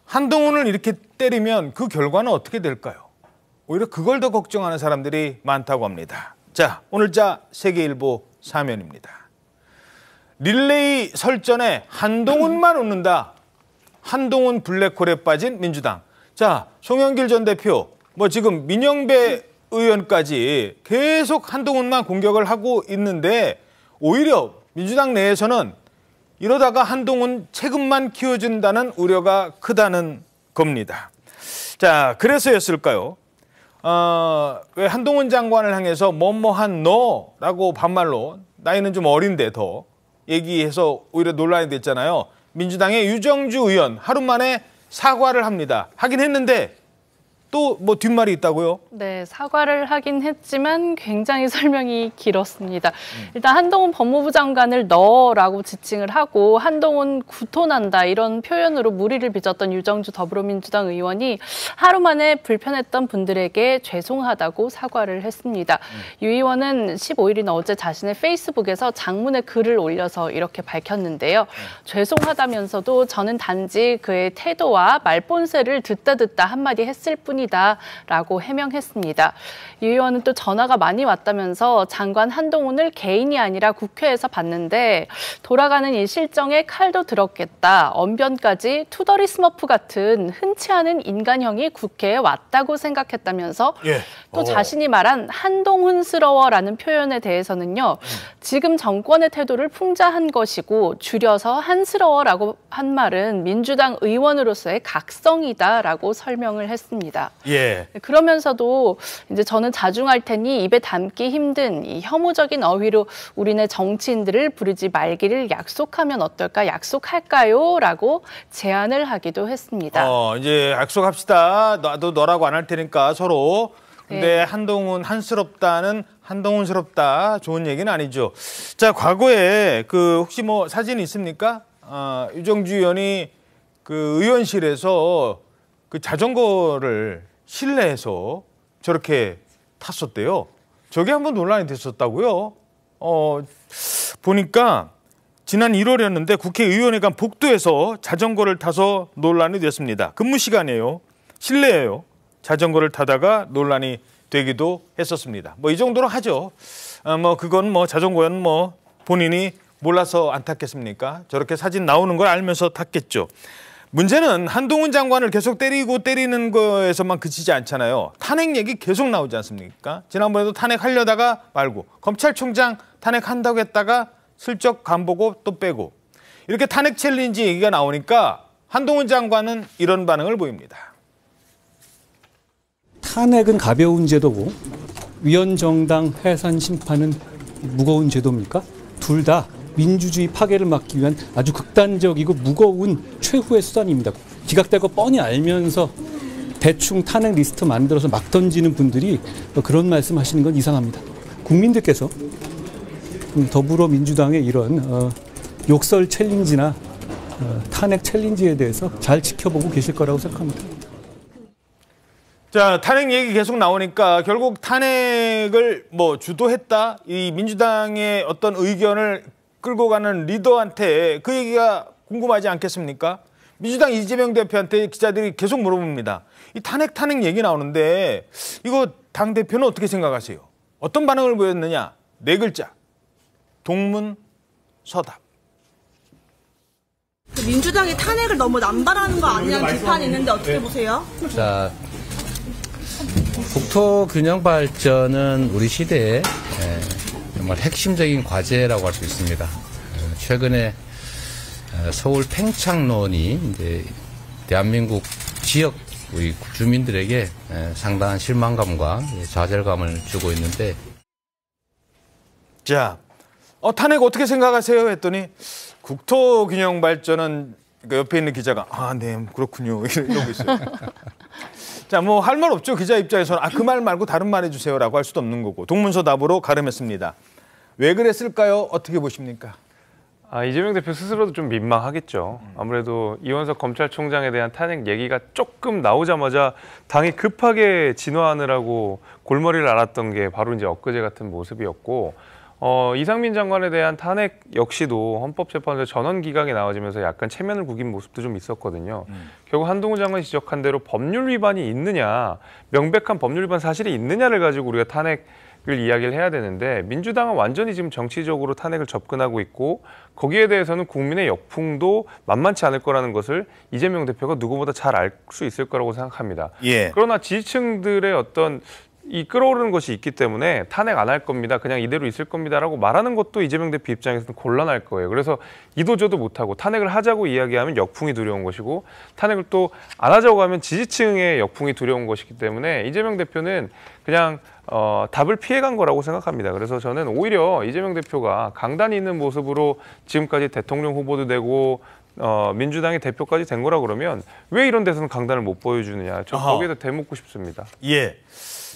한동훈을 이렇게 때리면 그 결과는 어떻게 될까요? 오히려 그걸 더 걱정하는 사람들이 많다고 합니다. 자, 오늘자 세계일보 사면입니다. 릴레이 설전에 한동훈만 웃는다. 한동훈 블랙홀에 빠진 민주당. 자, 송영길 전 대표, 뭐 지금 민영배 의원까지 계속 한동훈만 공격을 하고 있는데 오히려 민주당 내에서는 이러다가 한동훈 책임만 키워준다는 우려가 크다는 겁니다. 자, 그래서였을까요? 어, 왜 한동훈 장관을 향해서 뭐뭐한 너라고 반말로 나이는 좀 어린데 더 얘기해서 오히려 논란이 됐잖아요. 민주당의 유정주 의원 하루 만에 사과를 합니다. 하긴 했는데 또뭐 뒷말이 있다고요? 네, 사과를 하긴 했지만 굉장히 설명이 길었습니다. 일단 한동훈 법무부 장관을 너라고 지칭을 하고 한동훈 구토난다 이런 표현으로 무리를 빚었던 유정주 더불어민주당 의원이 하루 만에 불편했던 분들에게 죄송하다고 사과를 했습니다. 유 의원은 15일인 어제 자신의 페이스북에서 장문의 글을 올려서 이렇게 밝혔는데요. 죄송하다면서도 저는 단지 그의 태도와 말본세를 듣다 듣다 한마디 했을 뿐이 뿐이다라고 해명했습니다. 유 의원은 또 전화가 많이 왔다면서 장관 한동훈을 개인이 아니라 국회에서 봤는데 돌아가는 이 실정에 칼도 들었겠다. 언변까지 투더리 스머프 같은 흔치 않은 인간형이 국회에 왔다고 생각했다면서 예. 또 오. 어. 자신이 말한 한동훈스러워라는 표현에 대해서는요. 음. 지금 정권의 태도를 풍자한 것이고 줄여서 한스러워라고 한 말은 민주당 의원으로서의 각성이다라고 설명을 했습니다. 예. 그러면서도 이제 저는 자중할 테니 입에 담기 힘든 이 혐오적인 어휘로 우리네 정치인들을 부르지 말기를 약속하면 어떨까 약속할까요? 라고 제안을 하기도 했습니다. 어, 이제 약속합시다. 나도 너라고 안 할 테니까 서로. 근데 네. 한동훈 한스럽다는 한동훈스럽다 좋은 얘기는 아니죠. 자 과거에 그 혹시 뭐 사진 있습니까? 아, 유정주 의원이 그 의원실에서 그 자전거를 실내에서 저렇게 탔었대요. 저게 한번 논란이 됐었다고요. 어, 보니까 지난 1월이었는데 국회의원회관 복도에서 자전거를 타서 논란이 됐습니다. 근무 시간이에요. 실내예요. 자전거를 타다가 논란이 되기도 했었습니다. 뭐 이 정도로 하죠. 아, 뭐 그건 뭐 자전거는 뭐 본인이 몰라서 안 탔겠습니까? 저렇게 사진 나오는 걸 알면서 탔겠죠. 문제는 한동훈 장관을 계속 때리고 때리는 거에서만 그치지 않잖아요. 탄핵 얘기 계속 나오지 않습니까? 지난번에도 탄핵하려다가 말고 검찰총장 탄핵한다고 했다가 슬쩍 간보고 또 빼고 이렇게 탄핵 챌린지 얘기가 나오니까 한동훈 장관은 이런 반응을 보입니다. 탄핵은 가벼운 제도고 위헌정당 해산 심판은 무거운 제도입니까? 둘다 민주주의 파괴를 막기 위한 아주 극단적이고 무거운 최후의 수단입니다. 기각될 거 뻔히 알면서 대충 탄핵 리스트 만들어서 막 던지는 분들이 그런 말씀 하시는 건 이상합니다. 국민들께서 더불어민주당의 이런 어, 욕설 챌린지나 어, 탄핵 챌린지에 대해서 잘 지켜보고 계실 거라고 생각합니다. 자, 탄핵 얘기 계속 나오니까 결국 탄핵을 뭐 주도했다. 이 민주당의 어떤 의견을 끌고 가는 리더한테 그 얘기가 궁금하지 않겠습니까? 민주당 이재명 대표한테 기자들이 계속 물어봅니다. 이 탄핵 탄핵 얘기 나오는데 이거 당 대표는 어떻게 생각하세요? 어떤 반응을 보였느냐? 네 글자 동문 서답. 그 민주당이 탄핵을 너무 남발하는 거 아니냐는 네, 비판이 있는데 어떻게 네. 보세요? 자, 국토 균형 발전은 우리 시대에 예, 정말 핵심적인 과제라고 할 수 있습니다. 어, 최근에 어, 서울 팽창론이 이제 대한민국 지역 우리 주민들에게 상당한 실망감과 좌절감을 주고 있는데 자 어, 탄핵 어떻게 생각하세요 했더니 국토균형 발전은 그 옆에 있는 기자가 아 네 그렇군요 이러고 있어요. 자뭐 할 말 없죠 기자 입장에서는 아그말 말고 다른 말 해주세요라고 할 수도 없는 거고 동문서답으로 가름했습니다. 왜 그랬을까요? 어떻게 보십니까? 아, 이재명 대표 스스로도 좀 민망하겠죠. 아무래도 이원석 검찰총장에 대한 탄핵 얘기가 조금 나오자마자 당이 급하게 진화하느라고 골머리를 앓았던 게 바로 이제 엊그제 같은 모습이었고 어, 이상민 장관에 대한 탄핵 역시도 헌법재판소 전원 기각이 나와지면서 약간 체면을 구긴 모습도 좀 있었거든요. 음. 결국 한동훈 장관 이 지적한 대로 법률 위반이 있느냐, 명백한 법률 위반 사실이 있느냐를 가지고 우리가 탄핵 이야기를 이 해야 되는데 민주당은 완전히 지금 정치적으로 탄핵을 접근하고 있고 거기에 대해서는 국민의 역풍도 만만치 않을 거라는 것을 이재명 대표가 누구보다 잘 알 수 있을 거라고 생각합니다. 예. 그러나 지지층들의 어떤 이 끌어오르는 것이 있기 때문에 탄핵 안 할 겁니다. 그냥 이대로 있을 겁니다라고 말하는 것도 이재명 대표 입장에서는 곤란할 거예요. 그래서 이도저도 못하고 탄핵을 하자고 이야기하면 역풍이 두려운 것이고 탄핵을 또 안 하자고 하면 지지층의 역풍이 두려운 것이기 때문에 이재명 대표는 그냥 어, 답을 피해간 거라고 생각합니다. 그래서 저는 오히려 이재명 대표가 강단이 있는 모습으로 지금까지 대통령 후보도 되고 어, 민주당의 대표까지 된 거라 그러면 왜 이런 데서는 강단을 못 보여주느냐. 저 거기에 서 대묻고 싶습니다. 예.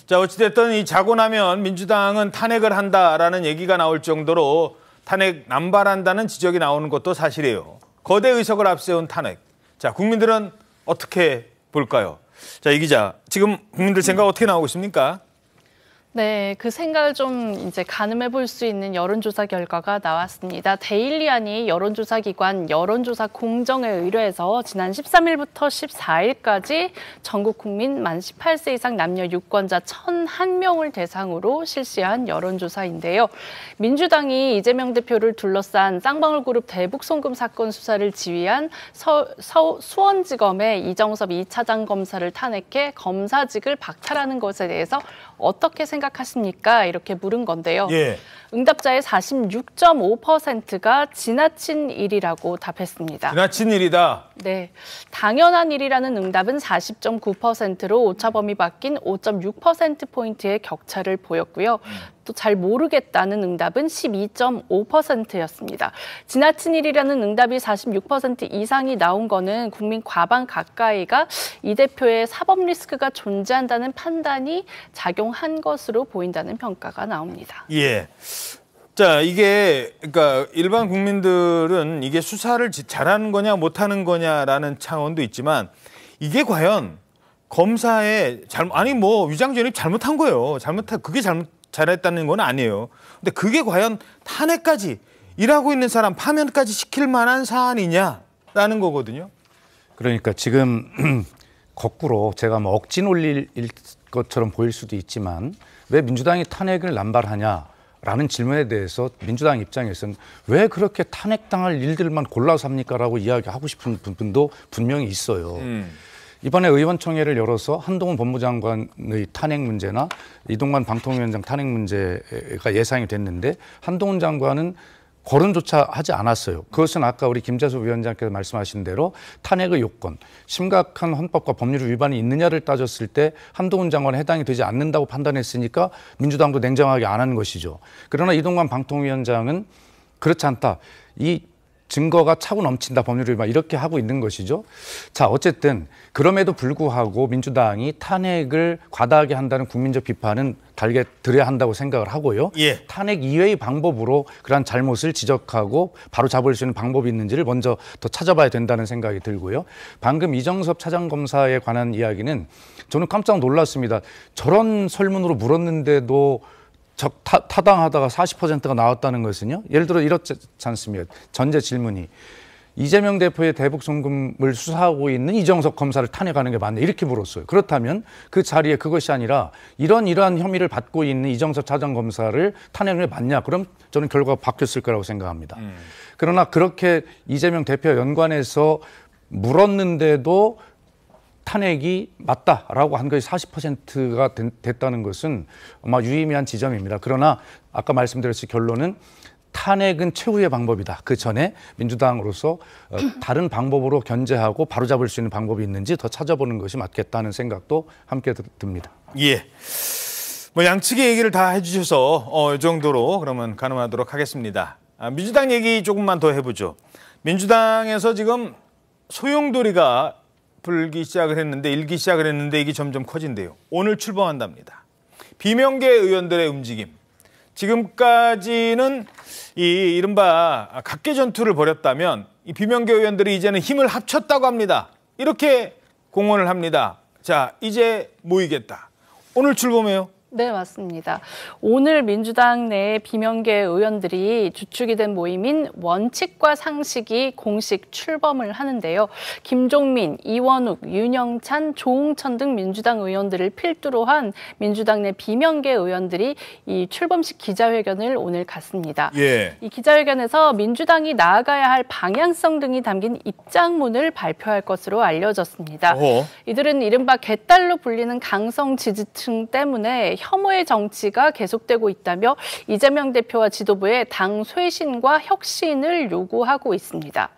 자, 어찌됐든 이 자고 나면 민주당은 탄핵을 한다라는 얘기가 나올 정도로 탄핵 남발한다는 지적이 나오는 것도 사실이에요. 거대 의석을 앞세운 탄핵. 자, 국민들은 어떻게 볼까요? 자, 이 기자, 지금 국민들 생각 어떻게 나오고 있습니까? 네, 그 생각을 좀 이제 가늠해 볼 수 있는 여론조사 결과가 나왔습니다. 데일리안이 여론조사기관 여론조사 공정에 의뢰해서 지난 13일부터 14일까지 전국 국민 만 18세 이상 남녀 유권자 1,001명을 대상으로 실시한 여론조사인데요. 민주당이 이재명 대표를 둘러싼 쌍방울 그룹 대북송금 사건 수사를 지휘한 서, 서, 수원지검의 이정섭 2차장 검사를 탄핵해 검사직을 박탈하는 것에 대해서 어떻게 생각하십니까? 이렇게 물은 건데요. 예. 응답자의 46.5%가 지나친 일이라고 답했습니다. 지나친 일이다. 네. 당연한 일이라는 응답은 40.9%로 오차범위 바뀐 5.6%포인트의 격차를 보였고요. 또잘 모르겠다는 응답은 12.5%였습니다. 지나친 일이라는 응답이 46% 이상이 나온 거는 국민 과반 가까이가 이 대표의 사법 리스크가 존재한다는 판단이 작용한 것으로 보인다는 평가가 나옵니다. 예. 자, 이게 그러니까 일반 국민들은 이게 수사를 잘하는 거냐 못하는 거냐라는 차원도 있지만 이게 과연 검사의 잘 아니 뭐 위장 전입 잘못한 거예요. 잘못한 그게 잘못 잘했다는 건 아니에요. 근데 그게 과연 탄핵까지 일하고 있는 사람 파면까지 시킬 만한 사안이냐라는 거거든요. 그러니까 지금 거꾸로 제가 뭐 억지 논리일 것처럼 보일 수도 있지만 왜 민주당이 탄핵을 남발하냐라는 질문에 대해서 민주당 입장에서는 왜 그렇게 탄핵당할 일들만 골라서 합니까라고 이야기하고 싶은 분도 분명히 있어요. 음. 이번에 의원총회를 열어서 한동훈 법무장관의 탄핵 문제나 이동관 방통위원장 탄핵 문제가 예상이 됐는데 한동훈 장관은 거론조차 하지 않았어요. 그것은 아까 우리 김재수 위원장께서 말씀하신 대로 탄핵의 요건, 심각한 헌법과 법률 위반이 있느냐를 따졌을 때 한동훈 장관에 해당이 되지 않는다고 판단했으니까 민주당도 냉정하게 안 한 것이죠. 그러나 이동관 방통위원장은 그렇지 않다. 이 증거가 차고 넘친다 법률을 막 이렇게 하고 있는 것이죠. 자, 어쨌든 그럼에도 불구하고 민주당이 탄핵을 과다하게 한다는 국민적 비판은 달게 들어야 한다고 생각을 하고요. 예. 탄핵 이외의 방법으로 그러한 잘못을 지적하고 바로 잡을 수 있는 방법이 있는지를 먼저 더 찾아봐야 된다는 생각이 들고요. 방금 이정섭 차장검사에 관한 이야기는 저는 깜짝 놀랐습니다. 저런 설문으로 물었는데도 적, 타, 타당하다가 40%가 나왔다는 것은요. 예를 들어 이렇지 않습니까? 전제 질문이 이재명 대표의 대북 송금을 수사하고 있는 이정석 검사를 탄핵하는 게 맞냐 이렇게 물었어요. 그렇다면 그 자리에 그것이 아니라 이런 이러한 혐의를 받고 있는 이정석 차장 검사를 탄핵을 맞냐? 그럼 저는 결과가 바뀌었을 거라고 생각합니다. 음. 그러나 그렇게 이재명 대표 연관해서 물었는데도 탄핵이 맞다라고 한 것이 40%가 됐다는 것은 아마 유의미한 지점입니다. 그러나 아까 말씀드렸듯이 결론은 탄핵은 최후의 방법이다. 그 전에 민주당으로서 어, 다른 방법으로 견제하고 바로잡을 수 있는 방법이 있는지 더 찾아보는 것이 맞겠다는 생각도 함께 듭니다. 예. 뭐 양측의 얘기를 다 해주셔서 어, 이 정도로 그러면 가늠하도록 하겠습니다. 아, 민주당 얘기 조금만 더 해보죠. 민주당에서 지금 소용돌이가 불기 시작을 했는데 일기 시작을 했는데 이게 점점 커진대요. 오늘 출범한답니다. 비명계 의원들의 움직임. 지금까지는 이 이른바 각계 전투를 벌였다면 이 비명계 의원들이 이제는 힘을 합쳤다고 합니다. 이렇게 공언을 합니다. 자, 이제 모이겠다. 오늘 출범해요. 네, 맞습니다. 오늘 민주당 내 비명계 의원들이 주축이 된 모임인 원칙과 상식이 공식 출범을 하는데요. 김종민, 이원욱, 윤영찬, 조홍천 등 민주당 의원들을 필두로 한 민주당 내 비명계 의원들이 이 출범식 기자회견을 오늘 갖습니다. 예. 이 기자회견에서 민주당이 나아가야 할 방향성 등이 담긴 입장문을 발표할 것으로 알려졌습니다. 어허. 이들은 이른바 개딸로 불리는 강성 지지층 때문에 혐오의 정치가 계속되고 있다며 이재명 대표와 지도부의 당 쇄신과 혁신을 요구하고 있습니다.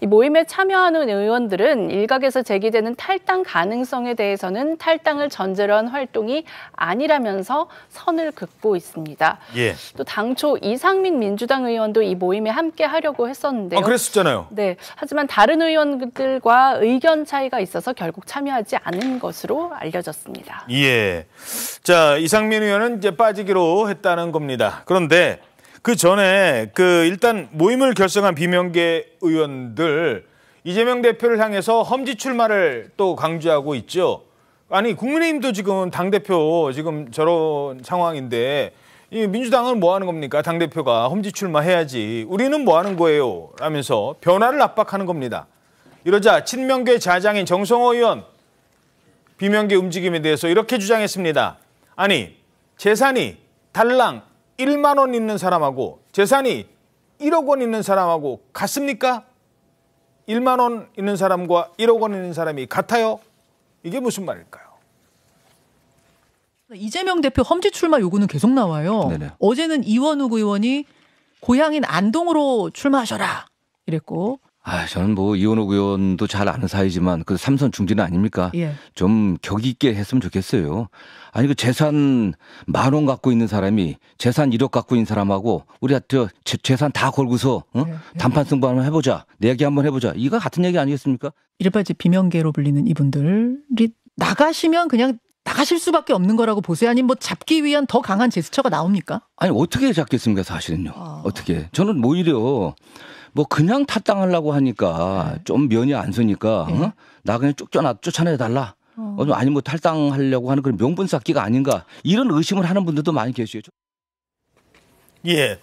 이 모임에 참여하는 의원들은 일각에서 제기되는 탈당 가능성에 대해서는 탈당을 전제로 한 활동이 아니라면서 선을 긋고 있습니다. 예. 또 당초 이상민 민주당 의원도 이 모임에 함께 하려고 했었는데요. 아, 그랬었잖아요. 네. 하지만 다른 의원들과 의견 차이가 있어서 결국 참여하지 않은 것으로 알려졌습니다. 예. 자, 이상민 의원은 이제 빠지기로 했다는 겁니다. 그런데 그 전에 그 일단 모임을 결성한 비명계 의원들 이재명 대표를 향해서 험지 출마를 또 강조하고 있죠. 아니 국민의힘도 지금 당 대표 지금 저런 상황인데 이 민주당은 뭐 하는 겁니까? 당 대표가 험지 출마해야지. 우리는 뭐 하는 거예요? 라면서 변화를 압박하는 겁니다. 이러자 친명계 자장인 정성호 의원 비명계 움직임에 대해서 이렇게 주장했습니다. 아니 재산이 달랑 1만 원 있는 사람하고 재산이 1억 원 있는 사람하고 같습니까? 1만 원 있는 사람과 1억 원 있는 사람이 같아요? 이게 무슨 말일까요? 이재명 대표 험지 출마 요구는 계속 나와요. 네네. 어제는 이원욱 의원이 고향인 안동으로 출마하셔라 이랬고 아, 저는 뭐 이원호 의원도 잘 아는 사이지만 그 삼선 중진은 아닙니까? 예. 좀 격이 있게 했으면 좋겠어요. 아니 그 재산 만 원 갖고 있는 사람이 재산 1억 갖고 있는 사람하고 우리 저 재, 재산 다 걸고서 어? 예, 단판 승부 한번 해보자. 내 얘기 한번 해보자. 이거 같은 얘기 아니겠습니까? 이른바 이제 비명계로 불리는 이분들이 나가시면 그냥 나가실 수밖에 없는 거라고 보세요. 아니면 뭐 잡기 위한 더 강한 제스처가 나옵니까? 아니 어떻게 잡겠습니까 사실은요. 아... 어떻게? 저는 뭐 이래요. 뭐 그냥 탈당하려고 하니까 네. 좀 면이 안 서니까 네. 어? 나 그냥 쫓겨나 쫓아내 달라. 어. 어 아니 뭐 탈당하려고 하는 그런 명분 쌓기가 아닌가 이런 의심을 하는 분들도 많이 계시죠. 예.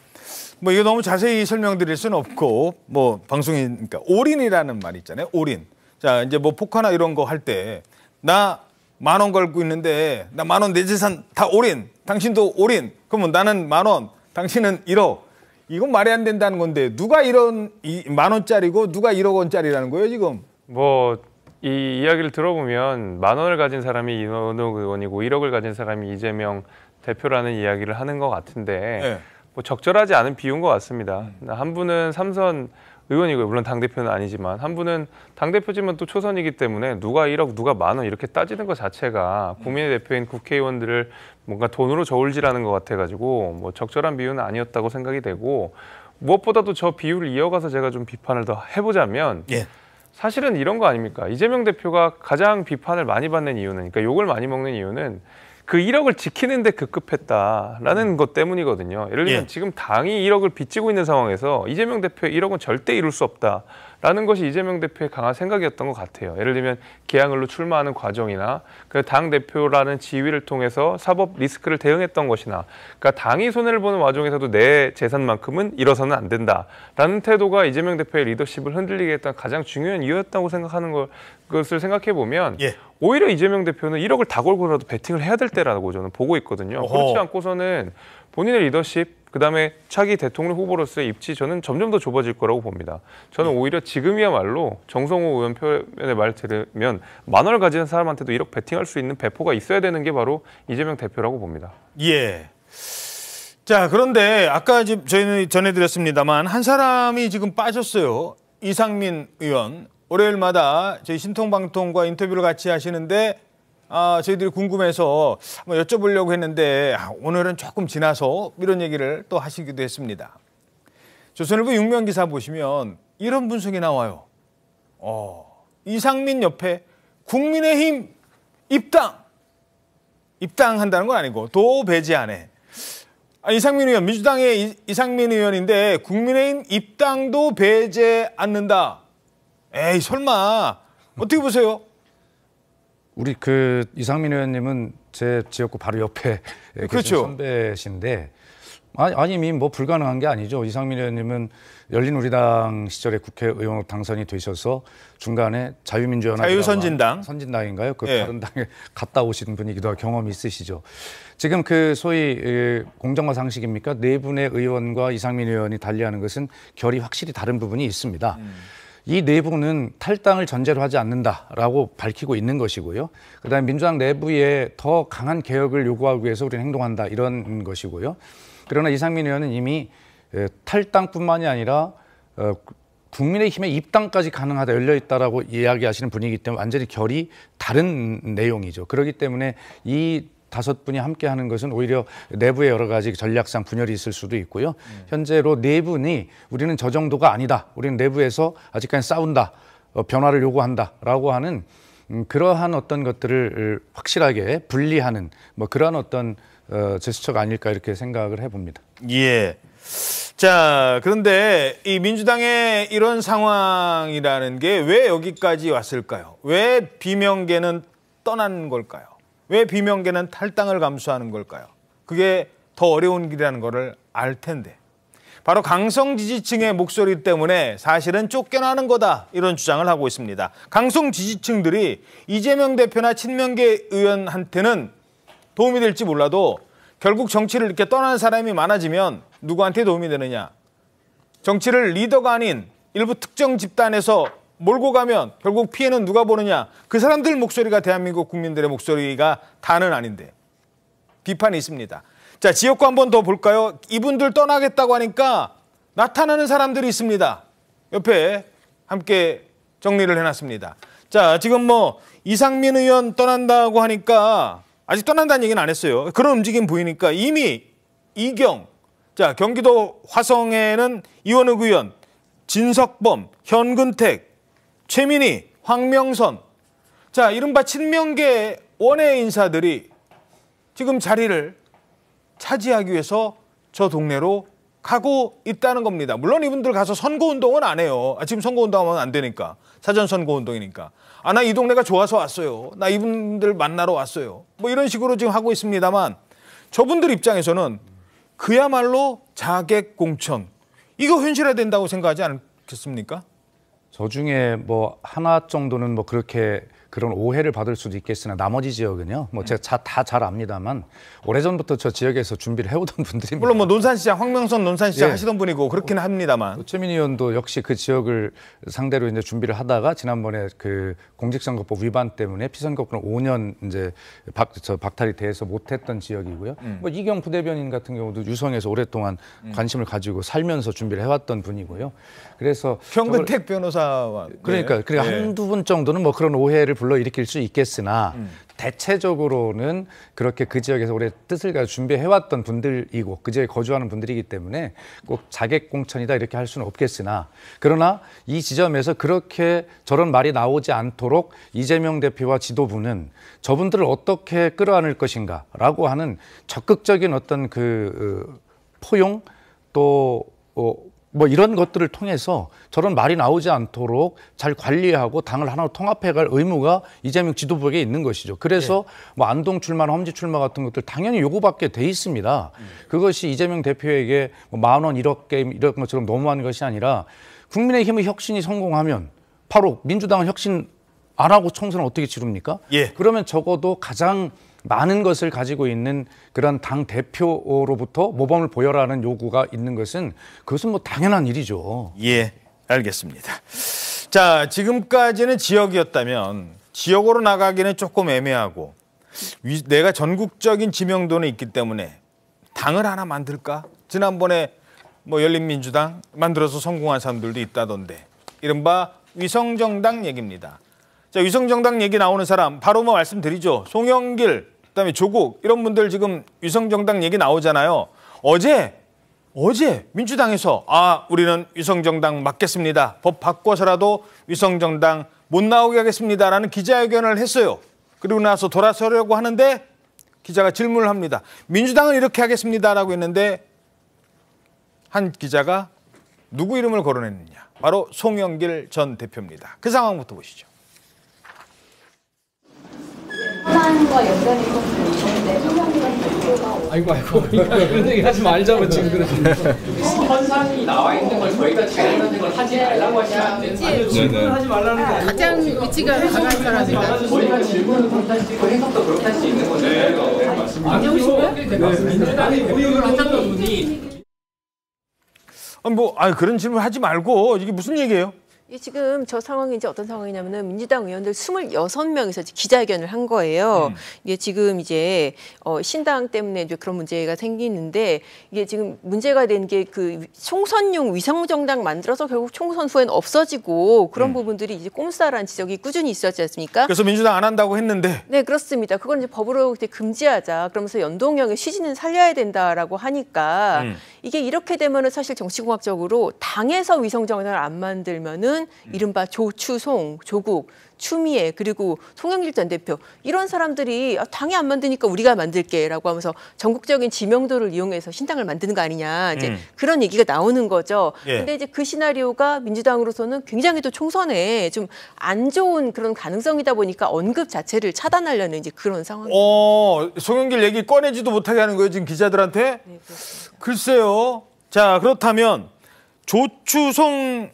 뭐 이거 너무 자세히 설명드릴 수는 없고 뭐 방송이니까 그러니까 올인이라는 말 있잖아요. 올인. 자 이제 뭐 포카나 이런 거 할 때 나 만 원 걸고 있는데 나 만 원 내 재산 다 올인. 당신도 올인. 그러면 나는 만 원, 당신은 1억. 이건 말이 안 된다는 건데 누가 이런 만 원짜리고 누가 1억 원짜리라는 거예요 지금? 뭐 이 이야기를 들어보면 만 원을 가진 사람이 이원욱 의원이고 1억을 가진 사람이 이재명 대표라는 이야기를 하는 것 같은데 네. 뭐 적절하지 않은 비유인 것 같습니다. 음. 한 분은 삼선 의원이고요. 물론 당대표는 아니지만 한 분은 당대표지만 또 초선이기 때문에 누가 1억 누가 만 원 이렇게 따지는 것 자체가 국민의 대표인 국회의원들을 뭔가 돈으로 저울질하는 것 같아가지고 뭐 적절한 비유는 아니었다고 생각이 되고 무엇보다도 저 비유를 이어가서 제가 좀 비판을 더 해보자면 예. 사실은 이런 거 아닙니까? 이재명 대표가 가장 비판을 많이 받는 이유는 그러니까 욕을 많이 먹는 이유는 그 1억을 지키는데 급급했다라는 음. 것 때문이거든요. 예를 들면 예. 지금 당이 1억을 빚지고 있는 상황에서 이재명 대표 1억은 절대 이룰 수 없다. 라는 것이 이재명 대표의 강한 생각이었던 것 같아요. 예를 들면 계항을로 출마하는 과정이나 그 당 대표라는 지위를 통해서 사법 리스크를 대응했던 것이나 그러니까 당이 손해를 보는 와중에서도 내 재산만큼은 잃어서는 안 된다라는 태도가 이재명 대표의 리더십을 흔들리게 했던 가장 중요한 이유였다고 생각하는 걸 것을 생각해 보면 예. 오히려 이재명 대표는 1억을 다 걸고라도 베팅을 해야 될 때라고 저는 보고 있거든요. 어허. 그렇지 않고서는 본인의 리더십 그다음에 차기 대통령 후보로서의 입지 저는 점점 더 좁아질 거라고 봅니다. 저는 네. 오히려 지금이야말로 정성호 의원 표현의 말 들으면 만화를 가진 사람한테도 이렇게 배팅할수 있는 배포가 있어야 되는 게 바로 이재명 대표라고 봅니다. 예. 자, 그런데 아까 저희는 전해드렸습니다만 한 사람이 지금 빠졌어요. 이상민 의원. 월요일마다 저희 신통방통과 인터뷰를 같이 하시는데 아, 저희들이 궁금해서 한번 여쭤보려고 했는데 아, 오늘은 조금 지나서 이런 얘기를 또 하시기도 했습니다. 조선일보 육명 기사 보시면 이런 분석이 나와요. 어, 이상민 옆에 국민의힘 입당 입당한다는 건 아니고 도 배제 안에 아, 이상민 의원 민주당의 이, 이상민 의원인데 국민의힘 입당도 배제 않는다. 에이 설마 어떻게 보세요? 우리 그 이상민 의원님은 제 지역구 바로 옆에 그렇죠. 선배신데 아, 아니, 아니면 뭐 불가능한 게 아니죠. 이상민 의원님은 열린 우리당 시절에 국회의원 으로 당선이 되셔서 중간에 자유민주연합 자유선진당 선진당인가요? 그 예. 다른 당에 갔다 오신 분이기도 하고 경험이 있으시죠. 지금 그 소위 공정과 상식입니까? 네 분의 의원과 이상민 의원이 달리하는 것은 결이 확실히 다른 부분이 있습니다. 음. 이 내부는 탈당을 전제로 하지 않는다라고 밝히고 있는 것이고요. 그다음에 민주당 내부에 더 강한 개혁을 요구하기 위해서 우리는 행동한다 이런 것이고요. 그러나 이상민 의원은 이미 탈당뿐만이 아니라 어, 국민의힘의 입당까지 가능하다 열려 있다라고 이야기하시는 분이기 때문에 완전히 결이 다른 내용이죠. 그렇기 때문에 이 다섯 분이 함께 하는 것은 오히려 내부에 여러 가지 전략상 분열이 있을 수도 있고요. 음. 현재로 네 분이 우리는 저 정도가 아니다. 우리는 내부에서 아직까지 싸운다. 어, 변화를 요구한다라고 하는 음, 그러한 어떤 것들을 확실하게 분리하는 뭐 그러한 어떤 어, 제스처가 아닐까 이렇게 생각을 해봅니다. 예. 자, 그런데 이 민주당의 이런 상황이라는 게 왜 여기까지 왔을까요? 왜 비명계는 떠난 걸까요? 왜 비명계는 탈당을 감수하는 걸까요? 그게 더 어려운 길이라는 것을 알 텐데. 바로 강성 지지층의 목소리 때문에 사실은 쫓겨나는 거다 이런 주장을 하고 있습니다. 강성 지지층들이 이재명 대표나 친명계 의원한테는 도움이 될지 몰라도 결국 정치를 이렇게 떠나는 사람이 많아지면 누구한테 도움이 되느냐. 정치를 리더가 아닌 일부 특정 집단에서 몰고 가면 결국 피해는 누가 보느냐. 그 사람들 목소리가 대한민국 국민들의 목소리가 다는 아닌데. 비판이 있습니다. 자, 지역구 한 번 더 볼까요? 이분들 떠나겠다고 하니까 나타나는 사람들이 있습니다. 옆에 함께 정리를 해놨습니다. 자, 지금 뭐 이상민 의원 떠난다고 하니까 아직 떠난다는 얘기는 안 했어요. 그런 움직임 보이니까 이미 이경, 자, 경기도 화성에는 이원욱 의원, 진석범, 현근택, 최민희, 황명선. 자, 이른바 친명계 원외 인사들이 지금 자리를 차지하기 위해서 저 동네로 가고 있다는 겁니다. 물론 이분들 가서 선거운동은 안 해요. 아, 지금 선거운동하면 안 되니까. 사전 선거운동이니까. 아, 나 이 동네가 좋아서 왔어요. 나 이분들 만나러 왔어요. 뭐 이런 식으로 지금 하고 있습니다만 저분들 입장에서는 그야말로 자객 공천. 이거 현실화 된다고 생각하지 않겠습니까? 저 중에 뭐 하나 정도는 뭐 그렇게 그런 오해를 받을 수도 있겠으나 나머지 지역은요. 뭐 제가 다 잘 압니다만 오래전부터 저 지역에서 준비를 해오던 분들이 물론 뭐 논산시장 황명선 논산시장 예. 하시던 분이고 그렇긴 합니다만 노채민 뭐 의원도 역시 그 지역을 상대로 이제 준비를 하다가 지난번에 그 공직선거법 위반 때문에 피선거권 5년 이제 박, 저 박탈이 돼서 못했던 지역이고요. 음. 뭐 이경 부대변인 같은 경우도 유성에서 오랫동안 음. 관심을 가지고 살면서 준비를 해왔던 분이고요. 그래서 평근택 변호사와 네. 네. 그러니까, 그러니까 네. 그러니까 네. 한두 분 정도는 뭐 그런 오해를 불러일으킬 수 있겠으나 음. 대체적으로는 그렇게 그 지역에서 올해 뜻을 가지고 준비해왔던 분들이고 그 지역에 거주하는 분들이기 때문에 꼭 자객공천이다 이렇게 할 수는 없겠으나 그러나 이 지점에서 그렇게 저런 말이 나오지 않도록 이재명 대표와 지도부는 저분들을 어떻게 끌어안을 것인가라고 하는 적극적인 어떤 그 어, 포용 또 어, 뭐 이런 것들을 통해서 저런 말이 나오지 않도록 잘 관리하고 당을 하나로 통합해갈 의무가 이재명 지도부에게 있는 것이죠. 그래서 네. 뭐 안동 출마나 험지 출마 같은 것들 당연히 요구받게 돼 있습니다. 음. 그것이 이재명 대표에게 뭐 만원 일억 개 이런 것처럼 너무한 것이 아니라 국민의힘의 혁신이 성공하면 바로 민주당은 혁신 안 하고 총선을 어떻게 치릅니까? 예. 그러면 적어도 가장 많은 것을 가지고 있는 그런 당 대표로부터 모범을 보여라는 요구가 있는 것은 그것은 뭐 당연한 일이죠. 예, 알겠습니다. 자, 지금까지는 지역이었다면 지역으로 나가기는 조금 애매하고 내가 전국적인 지명도는 있기 때문에 당을 하나 만들까? 지난번에 뭐 열린민주당 만들어서 성공한 사람들도 있다던데 이른바 위성정당 얘기입니다. 자, 위성정당 얘기 나오는 사람 바로 뭐 말씀드리죠. 송영길 그다음에 조국 이런 분들 지금 위성정당 얘기 나오잖아요. 어제 어제 민주당에서 아 우리는 위성정당 맞겠습니다. 법 바꿔서라도 위성정당 못 나오게 하겠습니다라는 기자회견을 했어요. 그리고 나서 돌아서려고 하는데 기자가 질문을 합니다. 민주당은 이렇게 하겠습니다라고 했는데 한 기자가 누구 이름을 거론했느냐. 바로 송영길 전 대표입니다. 그 상황부터 보시죠. 아이고 아이고 그런 얘기 하지 말자고 지금 그러시는 선상이 어, 나와 있는 걸 저희가 잘한는걸 하지 말라고 하시면 네, 네. 질문 하지 말라는 게 가장 위치가 강한 사람이다 저희가 질문을 그렇게 할고 해석도 그렇게 할 수 있는 거잖아요 네, 네, 맞습니다 민주당이 모욕을 한다는 분이 아, 뭐, 아, 그런 질문 하지 말고, 이게 무슨 얘기예요? 지금 저 상황이 이제 어떤 상황이냐면은 민주당 의원들 스물여섯 명이서 기자회견을 한 거예요. 음. 이게 지금 이제 어 신당 때문에 이제 그런 문제가 생기는데 이게 지금 문제가 된 게 그 총선용 위성 정당 만들어서 결국 총선 후엔 없어지고 그런 음. 부분들이 이제 꼼수다라는 지적이 꾸준히 있었지 않습니까? 그래서 민주당 안 한다고 했는데 네, 그렇습니다. 그건 이제 법으로 그때 금지하자. 그러면서 연동형의 시지는 살려야 된다라고 하니까 음. 이게 이렇게 되면은 사실 정치공학적으로 당에서 위성 정당을 안 만들면은 보면 이른바 조추송, 조국, 추미애 그리고 송영길 전 대표 이런 사람들이 아, 당이 안 만드니까 우리가 만들게라고 하면서 전국적인 지명도를 이용해서 신당을 만드는 거 아니냐 이제 음. 그런 얘기가 나오는 거죠. 예. 근데 이제 그 시나리오가 민주당으로서는 굉장히 또 총선에 좀 안 좋은 그런 가능성이다 보니까 언급 자체를 차단하려는 이제 그런 상황. 어, 송영길 얘기 꺼내지도 못하게 하는 거예요 지금 기자들한테. 네, 글쎄요. 자 그렇다면 조추송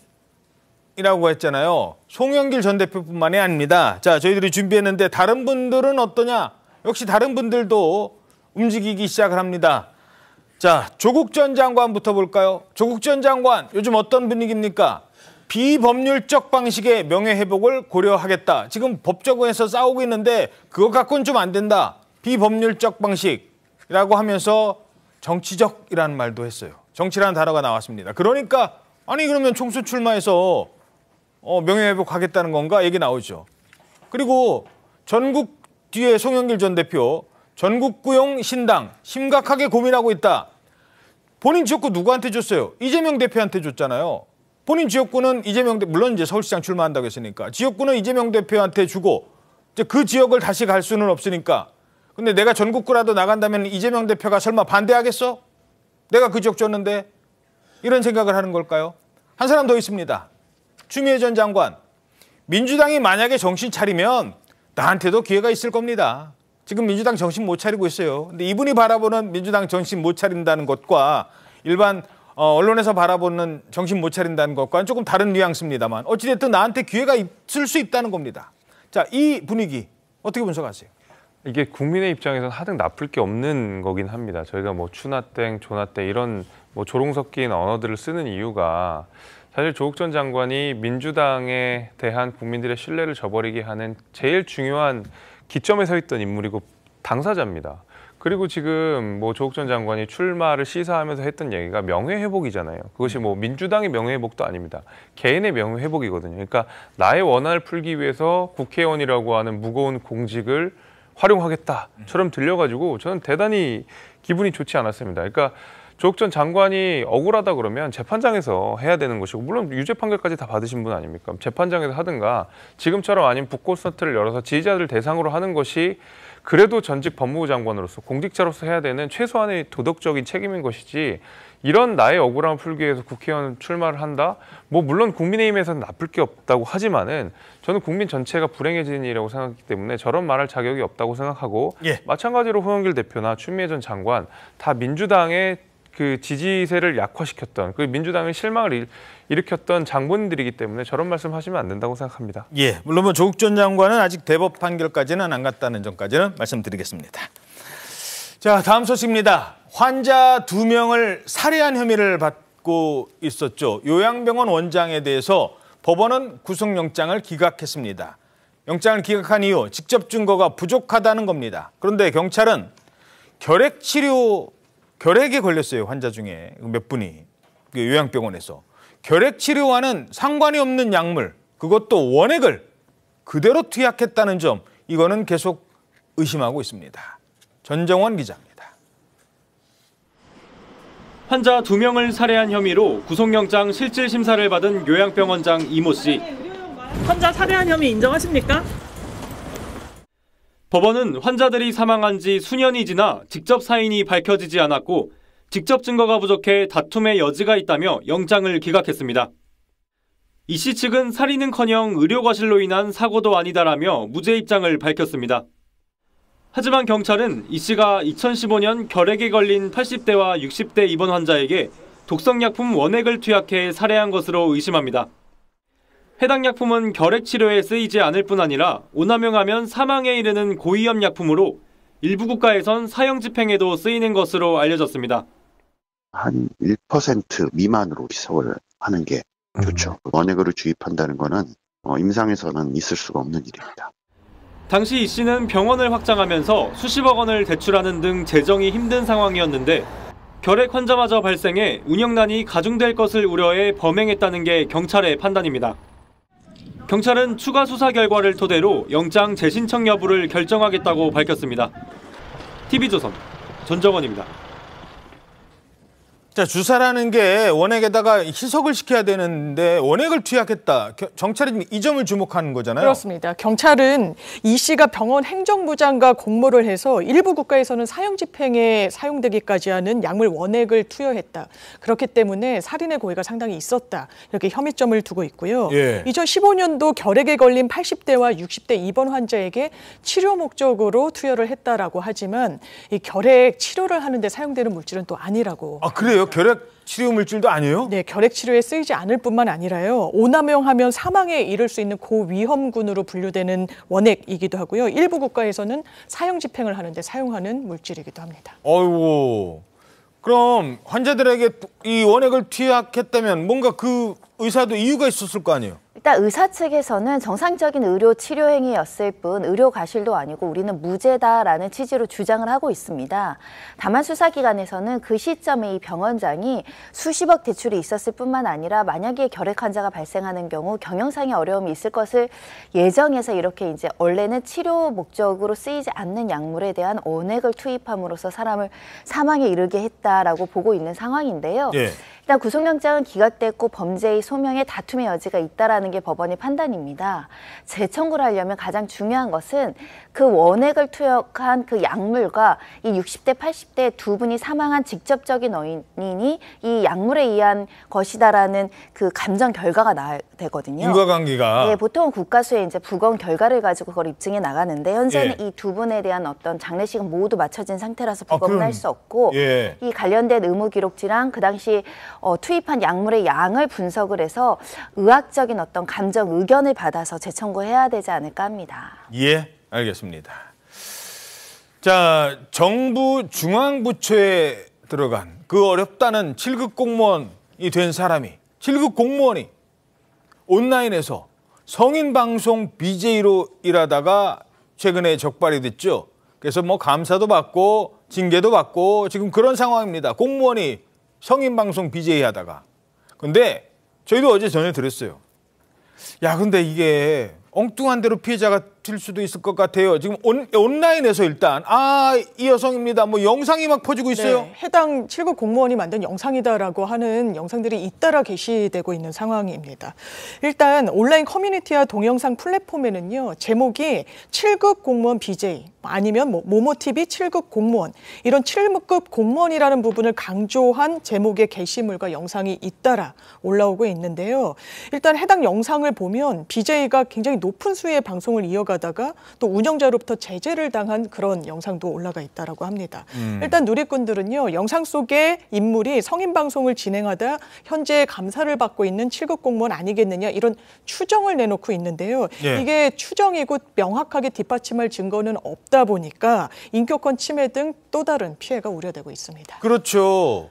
이라고 했잖아요. 송영길 전 대표뿐만이 아닙니다. 자, 저희들이 준비했는데 다른 분들은 어떠냐? 역시 다른 분들도 움직이기 시작을 합니다. 자, 조국 전 장관부터 볼까요? 조국 전 장관, 요즘 어떤 분위기입니까? 비법률적 방식의 명예회복을 고려하겠다. 지금 법적으로에서 싸우고 있는데 그것 갖고는 좀 안 된다. 비법률적 방식이라고 하면서 정치적이라는 말도 했어요. 정치라는 단어가 나왔습니다. 그러니까 아니 그러면 총수 출마해서 어, 명예회복하겠다는 건가 얘기 나오죠. 그리고 전국 뒤에 송영길 전 대표 전국구용 신당 심각하게 고민하고 있다. 본인 지역구 누구한테 줬어요? 이재명 대표한테 줬잖아요. 본인 지역구는 이재명 대 물론 이제 서울시장 출마한다고 했으니까 지역구는 이재명 대표한테 주고 이제 그 지역을 다시 갈 수는 없으니까 근데 내가 전국구라도 나간다면 이재명 대표가 설마 반대하겠어? 내가 그 지역 줬는데 이런 생각을 하는 걸까요? 한 사람 더 있습니다. 추미애 전 장관, 민주당이 만약에 정신 차리면 나한테도 기회가 있을 겁니다. 지금 민주당 정신 못 차리고 있어요. 근데 이분이 바라보는 민주당 정신 못 차린다는 것과 일반 어, 언론에서 바라보는 정신 못 차린다는 것과는 조금 다른 뉘앙스입니다만 어찌됐든 나한테 기회가 있을 수 있다는 겁니다. 자, 이 분위기 어떻게 분석하세요? 이게 국민의 입장에서는 하등 나쁠 게 없는 거긴 합니다. 저희가 뭐 추나땡, 조나땡 이런 뭐 조롱 섞인 언어들을 쓰는 이유가 사실 조국 전 장관이 민주당에 대한 국민들의 신뢰를 저버리게 하는 제일 중요한 기점에 서 있던 인물이고 당사자입니다. 그리고 지금 뭐 조국 전 장관이 출마를 시사하면서 했던 얘기가 명예회복이잖아요. 그것이 뭐 민주당의 명예회복도 아닙니다. 개인의 명예회복이거든요. 그러니까 나의 원한을 풀기 위해서 국회의원이라고 하는 무거운 공직을 활용하겠다처럼 들려가지고 저는 대단히 기분이 좋지 않았습니다. 그러니까 조국 전 장관이 억울하다 그러면 재판장에서 해야 되는 것이고 물론 유죄 판결까지 다 받으신 분 아닙니까? 재판장에서 하든가 지금처럼 아닌 북콘서트를 열어서 지지자들 대상으로 하는 것이 그래도 전직 법무부 장관으로서 공직자로서 해야 되는 최소한의 도덕적인 책임인 것이지 이런 나의 억울함을 풀기 위해서 국회의원 출마를 한다? 뭐 물론 국민의힘에서는 나쁠 게 없다고 하지만은 저는 국민 전체가 불행해지는 일이라고 생각하기 때문에 저런 말할 자격이 없다고 생각하고 예. 마찬가지로 홍영길 대표나 추미애 전 장관 다 민주당의 그 지지세를 약화시켰던 그 민주당의 실망을 일, 일으켰던 장본인들이기 때문에 저런 말씀하시면 안 된다고 생각합니다. 예, 물론 뭐 조국 전 장관은 아직 대법 판결까지는 안 갔다는 점까지는 말씀드리겠습니다. 자, 다음 소식입니다. 환자 두 명을 살해한 혐의를 받고 있었죠. 요양병원 원장에 대해서 법원은 구속영장을 기각했습니다. 영장을 기각한 이후 직접 증거가 부족하다는 겁니다. 그런데 경찰은 결핵치료 결핵에 걸렸어요 환자 중에 몇 분이 그 요양병원에서 결핵 치료와는 상관이 없는 약물 그것도 원액을 그대로 투약했다는 점 이거는 계속 의심하고 있습니다. 전정원 기자입니다. 환자 두명을 살해한 혐의로 구속영장 실질심사를 받은 요양병원장 이모 씨. 환자 살해한 혐의 인정하십니까? 법원은 환자들이 사망한 지 수년이 지나 직접 사인이 밝혀지지 않았고 직접 증거가 부족해 다툼의 여지가 있다며 영장을 기각했습니다. 이 씨 측은 살인은커녕 의료과실로 인한 사고도 아니다라며 무죄 입장을 밝혔습니다. 하지만 경찰은 이 씨가 2015년 결핵에 걸린 80대와 60대 입원 환자에게 독성약품 원액을 투약해 살해한 것으로 의심합니다. 해당 약품은 결핵 치료에 쓰이지 않을 뿐 아니라 오남용하면 사망에 이르는 고위험 약품으로 일부 국가에선 사형 집행에도 쓰이는 것으로 알려졌습니다. 한 1% 미만으로 희석을 하는 게 음. 좋죠. 원액으로 주입한다는 것은 어, 임상에서는 있을 수가 없는 일입니다. 당시 이 씨는 병원을 확장하면서 수십억 원을 대출하는 등 재정이 힘든 상황이었는데 결핵 환자마저 발생해 운영난이 가중될 것을 우려해 범행했다는 게 경찰의 판단입니다. 경찰은 추가 수사 결과를 토대로 영장 재신청 여부를 결정하겠다고 밝혔습니다. TV조선 전정원입니다. 자, 주사라는 게 원액에다가 희석을 시켜야 되는데 원액을 투약했다. 경찰이 이 점을 주목하는 거잖아요. 그렇습니다. 경찰은 이 씨가 병원 행정부 장과 공모를 해서 일부 국가에서는 사형 집행에 사용되기까지 하는 약물 원액을 투여했다. 그렇기 때문에 살인의 고의가 상당히 있었다. 이렇게 혐의점을 두고 있고요. 예. 2015년도 결핵에 걸린 80대와 60대 입원 환자에게 치료 목적으로 투여를 했다라고 하지만 이 결핵 치료를 하는데 사용되는 물질은 또 아니라고. 아, 그래요? 결핵 치료 물질도 아니에요? 네, 결핵 치료에 쓰이지 않을 뿐만 아니라요. 오남용하면 사망에 이를 수 있는 고위험군으로 분류되는 원액이기도 하고요. 일부 국가에서는 사형 집행을 하는데 사용하는 물질이기도 합니다. 어이고. 그럼 환자들에게 이 원액을 투약했다면 뭔가 그 의사도 이유가 있었을 거 아니에요? 일단 의사 측에서는 정상적인 의료 치료 행위였을 뿐 의료 과실도 아니고 우리는 무죄다라는 취지로 주장을 하고 있습니다. 다만 수사기관에서는 그 시점에 이 병원장이 수십억 대출이 있었을 뿐만 아니라 만약에 결핵 환자가 발생하는 경우 경영상의 어려움이 있을 것을 예정해서 이렇게 이제 원래는 치료 목적으로 쓰이지 않는 약물에 대한 원액을 투입함으로써 사람을 사망에 이르게 했다라고 보고 있는 상황인데요. 예. 일단 구속영장은 기각됐고 범죄의 소명에 다툼의 여지가 있다라는 게 법원의 판단입니다. 재청구를 하려면 가장 중요한 것은 그 원액을 투여한 그 약물과 이 60대 80대 두 분이 사망한 직접적인 원인이 이 약물에 의한 것이다라는 그 감정 결과가 나, 되거든요. 인과관계가 예, 보통 은 국가수의 이제 부검 결과를 가지고 그걸 입증해 나가는데 현재는 예. 이두 분에 대한 어떤 장례식은 모두 마쳐진 상태라서 아, 부검은 아, 할수 없고 예. 이 관련된 의무 기록지랑 그 당시 어, 투입한 약물의 양을 분석을 해서 의학적인 어떤 감정 의견을 받아서 재청구해야 되지 않을까 합니다. 예, 알겠습니다. 자, 정부 중앙부처에 들어간 그 어렵다는 7급 공무원이 된 사람이 7급 공무원이 온라인에서 성인 방송 BJ로 일하다가 최근에 적발이 됐죠. 그래서 뭐 감사도 받고 징계도 받고 지금 그런 상황입니다. 공무원이 성인 방송 BJ 하다가. 근데 저희도 어제 전에 들었어요. 야, 근데 이게 엉뚱한 대로 피해자가 질 수도 있을 것 같아요. 지금 온, 온라인에서 일단 아 이 여성입니다. 뭐 영상이 막 퍼지고 네, 있어요. 네, 해당 7급 공무원이 만든 영상이다라고 하는 영상들이 잇따라 게시되고 있는 상황입니다. 일단 온라인 커뮤니티와 동영상 플랫폼에는요 제목이 7급 공무원 BJ 아니면 뭐 모모TV 7급 공무원 이런 7급 공무원이라는 부분을 강조한 제목의 게시물과 영상이 잇따라 올라오고 있는데요. 일단 해당 영상을 보면 BJ가 굉장히 높은 수위의 방송을 이어가 고다가또 운영자로부터 제재를 당한 그런 영상도 올라가 있다라고 합니다. 음. 일단 누리꾼들은요 영상 속에 인물이 성인 방송을 진행하다 현재 감사를 받고 있는 7급 공무원 아니겠느냐 이런 추정을 내놓고 있는데요. 예. 이게 추정이고 명확하게 뒷받침할 증거는 없다 보니까 인격권 침해 등 또 다른 피해가 우려되고 있습니다. 그렇죠.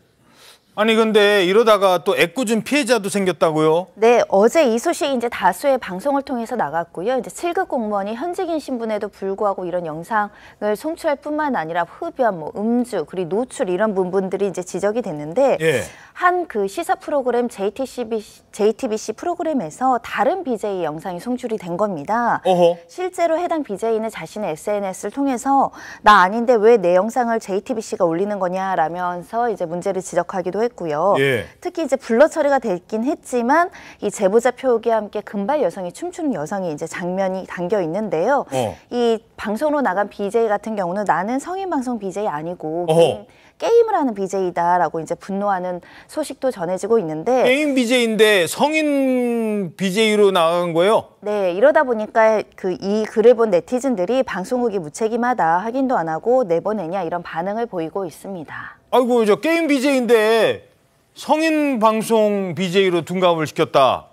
아니 근데 이러다가 또 애꿎은 피해자도 생겼다고요? 네, 어제 이 소식이 이제 다수의 방송을 통해서 나갔고요. 이제 7급 공무원이 현직인 신분에도 불구하고 이런 영상을 송출할 뿐만 아니라 흡연, 뭐 음주, 그리고 노출 이런 부분들이 이제 지적이 됐는데 예. 한그 시사 프로그램 JTBC, JTBC 프로그램에서 다른 BJ 영상이 송출이 된 겁니다. 어허. 실제로 해당 BJ는 자신의 SNS를 통해서 나 아닌데 왜 내 영상을 JTBC가 올리는 거냐라면서 이제 문제를 지적하기도 했고 했고요. 예. 특히 이제 블러 처리가 됐긴 했지만 이 제보자 표기와 함께 금발 여성이 춤추는 여성이 이제 장면이 담겨 있는데요. 어. 이 방송으로 나간 BJ 같은 경우는 나는 성인 방송 BJ 아니고 게임, 게임을 하는 BJ다라고 이제 분노하는 소식도 전해지고 있는데 게임 BJ인데 성인 BJ로 나간 거예요? 네, 이러다 보니까 그 이 글을 본 네티즌들이 방송국이 무책임하다 확인도 안 하고 내보내냐 이런 반응을 보이고 있습니다. 아이고 저 게임 BJ인데 성인 방송 BJ로 둔감을 시켰다.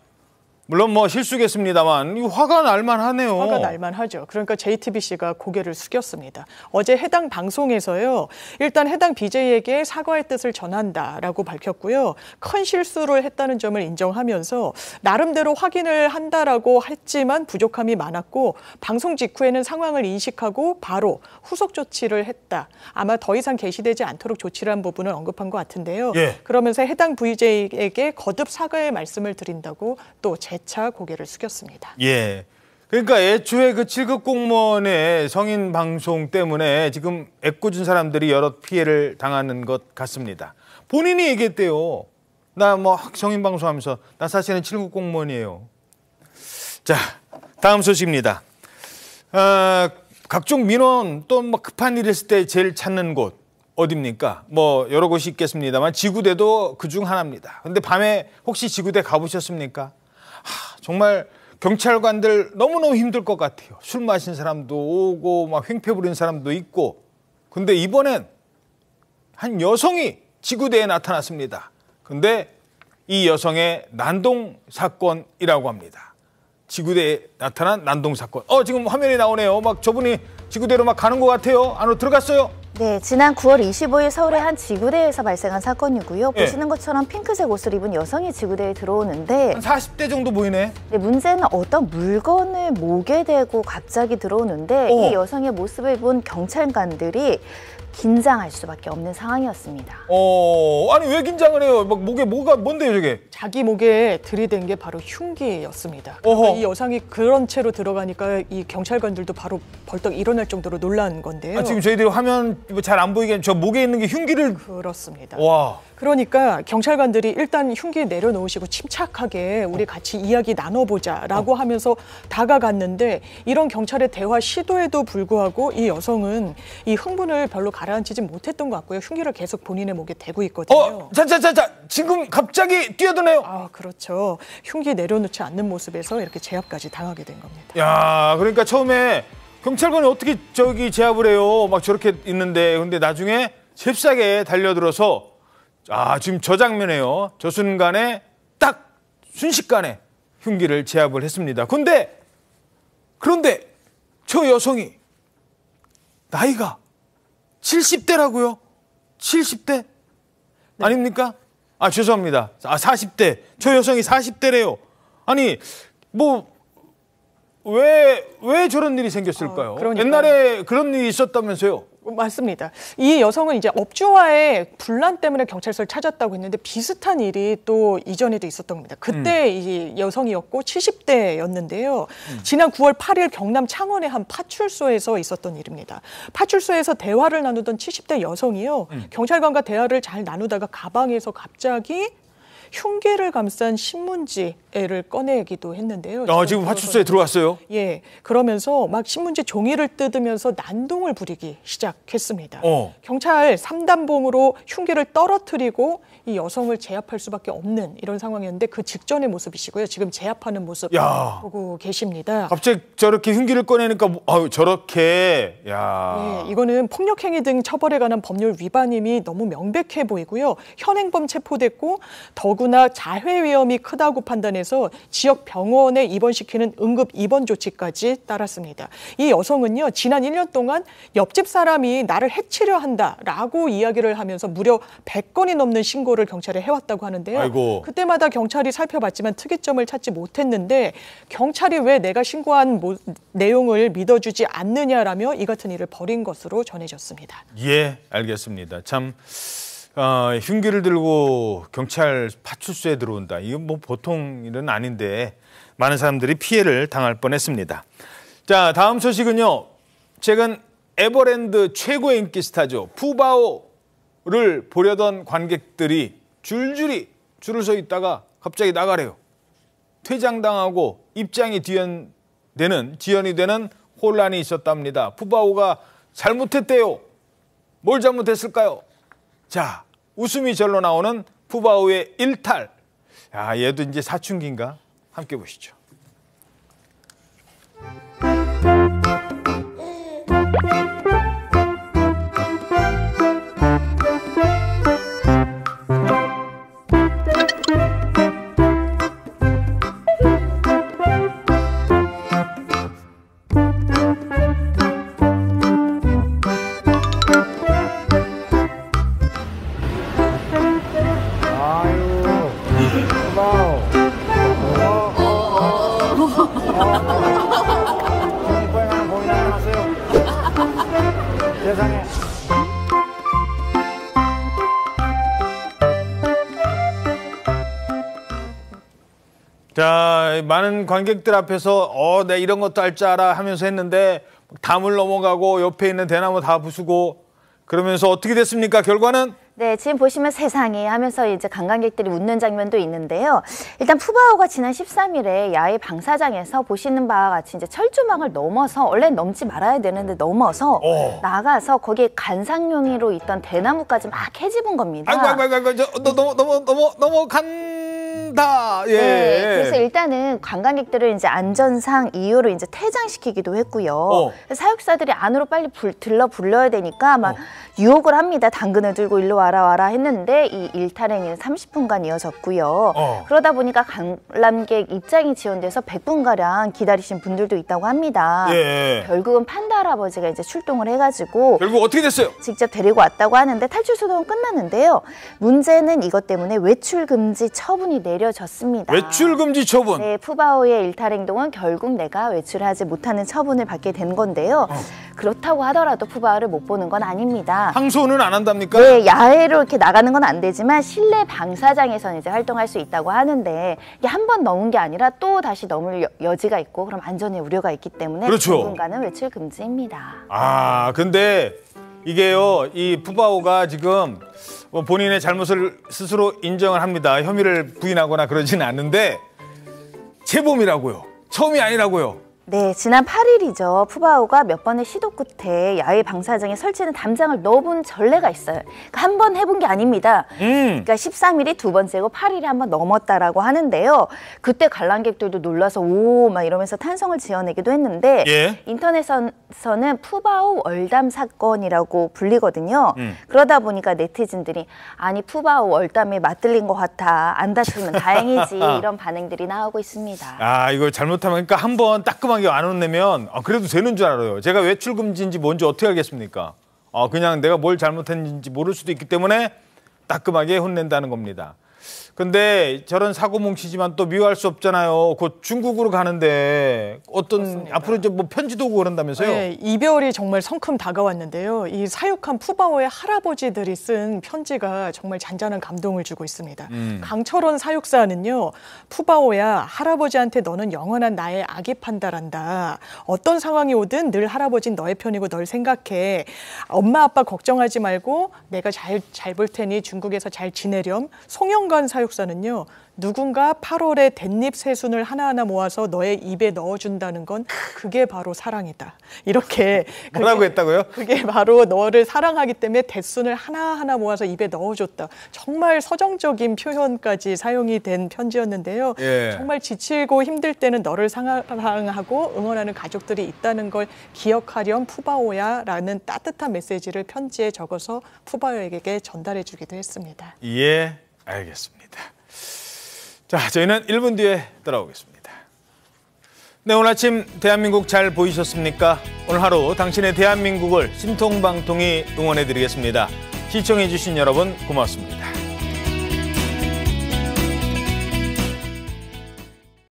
물론 뭐 실수겠습니다만 화가 날만 하네요. 화가 날만 하죠. 그러니까 JTBC가 고개를 숙였습니다. 어제 해당 방송에서요. 일단 해당 BJ에게 사과의 뜻을 전한다라고 밝혔고요. 큰 실수를 했다는 점을 인정하면서 나름대로 확인을 한다라고 했지만 부족함이 많았고 방송 직후에는 상황을 인식하고 바로 후속 조치를 했다. 아마 더 이상 개시되지 않도록 조치를 한 부분을 언급한 것 같은데요. 예. 그러면서 해당 BJ에게 거듭 사과의 말씀을 드린다고 또 제. 재차 고개를 숙였습니다. 예. 그러니까 애초에 그 7급 공무원의 성인 방송 때문에 지금 애꿎은 사람들이 여러 피해를 당하는 것 같습니다. 본인이 얘기했대요. 나 뭐 성인 방송하면서 나 사실은 7급 공무원이에요. 자, 다음 소식입니다. 어, 각종 민원 또 뭐 급한 일 있을 때 제일 찾는 곳 어딥니까? 뭐 여러 곳이 있겠습니다만 지구대도 그 중 하나입니다. 근데 밤에 혹시 지구대 가보셨습니까? 하, 정말 경찰관들 너무너무 힘들 것 같아요. 술 마신 사람도 오고 막 횡패 부린 사람도 있고. 근데 이번엔 한 여성이 지구대에 나타났습니다. 근데 이 여성의 난동 사건이라고 합니다. 지구대에 나타난 난동 사건. 어, 지금 화면이 나오네요. 막 저분이 지구대로 막 가는 것 같아요. 안으로 들어갔어요. 네, 지난 9월 25일 서울의 한 지구대에서 발생한 사건이고요. 예. 보시는 것처럼 핑크색 옷을 입은 여성이 지구대에 들어오는데 한 40대 정도 보이네. 네, 문제는 어떤 물건을 목에 대고 갑자기 들어오는데 어. 이 여성의 모습을 본 경찰관들이 긴장할 수밖에 없는 상황이었습니다. 어, 아니 왜 긴장을 해요? 막 목에 뭐가 뭔데요, 저게? 자기 목에 들이댄 게 바로 흉기였습니다. 그러니까 이 여성이 그런 채로 들어가니까 이 경찰관들도 바로 벌떡 일어날 정도로 놀란 건데요. 아, 지금 저희들이 화면 뭐 잘안 보이게 저 목에 있는 게 흉기를 그렇습니다. 와. 그러니까 경찰관들이 일단 흉기 내려놓으시고 침착하게 우리 같이 이야기 나눠보자라고 어. 하면서 다가갔는데 이런 경찰의 대화 시도에도 불구하고 이 여성은 이 흥분을 별로 가라앉히지 못했던 것 같고요. 흉기를 계속 본인의 목에 대고 있거든요. 어, 자자자자, 지금 갑자기 뛰어드네요. 아, 그렇죠. 흉기 내려놓지 않는 모습에서 이렇게 제압까지 당하게 된 겁니다. 야, 그러니까 처음에 경찰관이 어떻게 저기 제압을 해요? 막 저렇게 있는데 근데 나중에 잽싸게 달려들어서 아 지금 저 장면에요. 저 순간에 딱 순식간에 흉기를 제압을 했습니다. 근데 그런데 저 여성이 나이가 70대라고요? 70대? 네. 아닙니까? 아 죄송합니다. 아 40대. 저 여성이 40대래요. 아니 뭐 왜, 왜 저런 일이 생겼을까요? 어, 옛날에 그런 일이 있었다면서요? 어, 맞습니다. 이 여성은 이제 업주와의 분란 때문에 경찰서를 찾았다고 했는데 비슷한 일이 또 이전에도 있었던 겁니다. 그때 음. 이 여성이었고 70대였는데요. 음. 지난 9월 8일 경남 창원의 한 파출소에서 있었던 일입니다. 파출소에서 대화를 나누던 70대 여성이요. 음. 경찰관과 대화를 잘 나누다가 가방에서 갑자기 흉기를 감싼 신문지 애를 꺼내기도 했는데요. 아, 지금 화출소에 들어왔어요? 예. 그러면서 막 신문지 종이를 뜯으면서 난동을 부리기 시작했습니다. 어. 경찰 삼단봉으로 흉기를 떨어뜨리고 이 여성을 제압할 수밖에 없는 이런 상황이었는데 그 직전의 모습이시고요. 지금 제압하는 모습 야. 보고 계십니다. 갑자기 저렇게 흉기를 꺼내니까 뭐, 아유, 저렇게 야. 예, 이거는 폭력행위 등 처벌에 관한 법률 위반임이 너무 명백해 보이고요. 현행범 체포됐고 더구나 자해 위험이 크다고 판단해 통해서 지역 병원에 입원시키는 응급 입원 조치까지 따랐습니다. 이 여성은요, 지난 1년 동안 옆집 사람이 나를 해치려 한다라고 이야기를 하면서 무려 100건이 넘는 신고를 경찰에 해왔다고 하는데요. 아이고. 그때마다 경찰이 살펴봤지만 특이점을 찾지 못했는데 경찰이 왜 내가 신고한 모, 내용을 믿어주지 않느냐라며 이 같은 일을 벌인 것으로 전해졌습니다. 예, 알겠습니다. 참 어, 흉기를 들고 경찰 파출소에 들어온다. 이건 뭐 보통 일은 아닌데 많은 사람들이 피해를 당할 뻔했습니다. 자, 다음 소식은요. 최근 에버랜드 최고의 인기 스타죠. 푸바오를 보려던 관객들이 줄줄이 줄을 서 있다가 갑자기 나가래요. 퇴장당하고 입장이 지연되는 지연이 되는 혼란이 있었답니다. 푸바오가 잘못했대요. 뭘 잘못했을까요? 자, 웃음이 절로 나오는 푸바우의 일탈. 야, 얘도 이제 사춘기인가? 함께 보시죠. 관객들 앞에서 어, 내 네, 이런 것도 할 줄 알아 하면서 했는데 담을 넘어가고 옆에 있는 대나무 다 부수고 그러면서 어떻게 됐습니까? 결과는? 네, 지금 보시면 세상에 하면서 이제 관광객들이 웃는 장면도 있는데요. 일단 푸바오가 지난 13일에 야외 방사장에서 보시는 바와 같이 이제 철조망을 넘어서 원래 넘지 말아야 되는데 넘어서 오. 어. 나가서 거기에 간상용으로 있던 대나무까지 막 해집은 겁니다. 아이고 아이고 아이고, 아이고 저, 너, 넘어 넘어 넘어 넘어간 한다. 예. 네, 그래서 일단은 관광객들을 이제 안전상 이유로 이제 퇴장시키기도 했고요. 어. 사육사들이 안으로 빨리 불, 들러 불러야 되니까 막 어. 유혹을 합니다. 당근을 들고 일로 와라 와라 했는데 이 일탈행위는 30분간 이어졌고요. 어. 그러다 보니까 관람객 입장이 지연돼서 100분 가량 기다리신 분들도 있다고 합니다. 예. 결국은 판다 할아버지가 이제 출동을 해가지고 결국 어떻게 됐어요? 직접 데리고 왔다고 하는데 탈출 소동은 끝났는데요. 문제는 이것 때문에 외출 금지 처분이 내려. 내려졌습니다. 외출 금지 처분. 네, 푸바오의 일탈 행동은 결국 내가 외출하지 못하는 처분을 받게 된 건데요. 어. 그렇다고 하더라도 푸바오를 못 보는 건 아닙니다. 항소는 안 한답니까? 네, 야외로 이렇게 나가는 건 안 되지만 실내 방사장에서는 이제 활동할 수 있다고 하는데 이게 한 번 넘은 게 아니라 또 다시 넘을 여, 지가 있고 그럼 안전에 우려가 있기 때문에 그렇죠. 당분간은 외출 금지입니다. 아, 근데 이게요, 이 푸바오가 지금 뭐 본인의 잘못을 스스로 인정을 합니다. 혐의를 부인하거나 그러지는 않는데 재범이라고요. 처음이 아니라고요. 네, 지난 8일이죠. 푸바오가 몇 번의 시도 끝에 야외 방사장에 설치된 담장을 넣어본 전례가 있어요. 그러니까 한번 해본 게 아닙니다. 음. 그러니까 13일이 두 번째고 8일이 한 번 넘었다라고 하는데요. 그때 관람객들도 놀라서 오 막 이러면서 탄성을 지어내기도 했는데 예. 인터넷에서는 푸바오 월담 사건이라고 불리거든요. 음. 그러다 보니까 네티즌들이 아니 푸바오 월담에 맞들린 것 같아 안 다치면 다행이지 이런 반응들이 나오고 있습니다. 아 이거 잘못하면 그러니까 한 번 따끔한 꼼꼼하안 혼내면 아, 그래도 되는 줄 알아요. 제가 외출 금지인지 뭔지 어떻게 알겠습니까? 아, 그냥 내가 뭘 잘못했는지 모를 수도 있기 때문에 따끔하게 혼낸다는 겁니다. 근데 저런 사고 뭉치지만 또 미워할 수 없잖아요. 곧 중국으로 가는데 어떤 그렇습니다. 앞으로 이제 뭐 편지도 오고 그런다면서요? 네, 이별이 정말 성큼 다가왔는데요. 이 사육한 푸바오의 할아버지들이 쓴 편지가 정말 잔잔한 감동을 주고 있습니다. 음. 강철원 사육사는요. 푸바오야 할아버지한테 너는 영원한 나의 아기 판다란다. 어떤 상황이 오든 늘 할아버진 지 너의 편이고 널 생각해. 엄마 아빠 걱정하지 말고 내가 잘 잘 볼 테니 중국에서 잘 지내렴. 송영관 사육 사육사는요. 누군가 8월에 댄잎 새순을 하나하나 모아서 너의 입에 넣어준다는 건 그게 바로 사랑이다. 이렇게 뭐라고 했다고요? 그게 바로 너를 사랑하기 때문에 대순을 하나하나 모아서 입에 넣어줬다. 정말 서정적인 표현까지 사용이 된 편지였는데요. 예. 정말 지치고 힘들 때는 너를 사랑하고 응원하는 가족들이 있다는 걸 기억하렴 푸바오야라는 따뜻한 메시지를 편지에 적어서 푸바오에게 전달해주기도 했습니다. 예, 알겠습니다. 자, 저희는 1분 뒤에 돌아오겠습니다. 네, 오늘 아침 대한민국 잘 보이셨습니까? 오늘 하루 당신의 대한민국을 심통방통이 응원해드리겠습니다. 시청해주신 여러분 고맙습니다.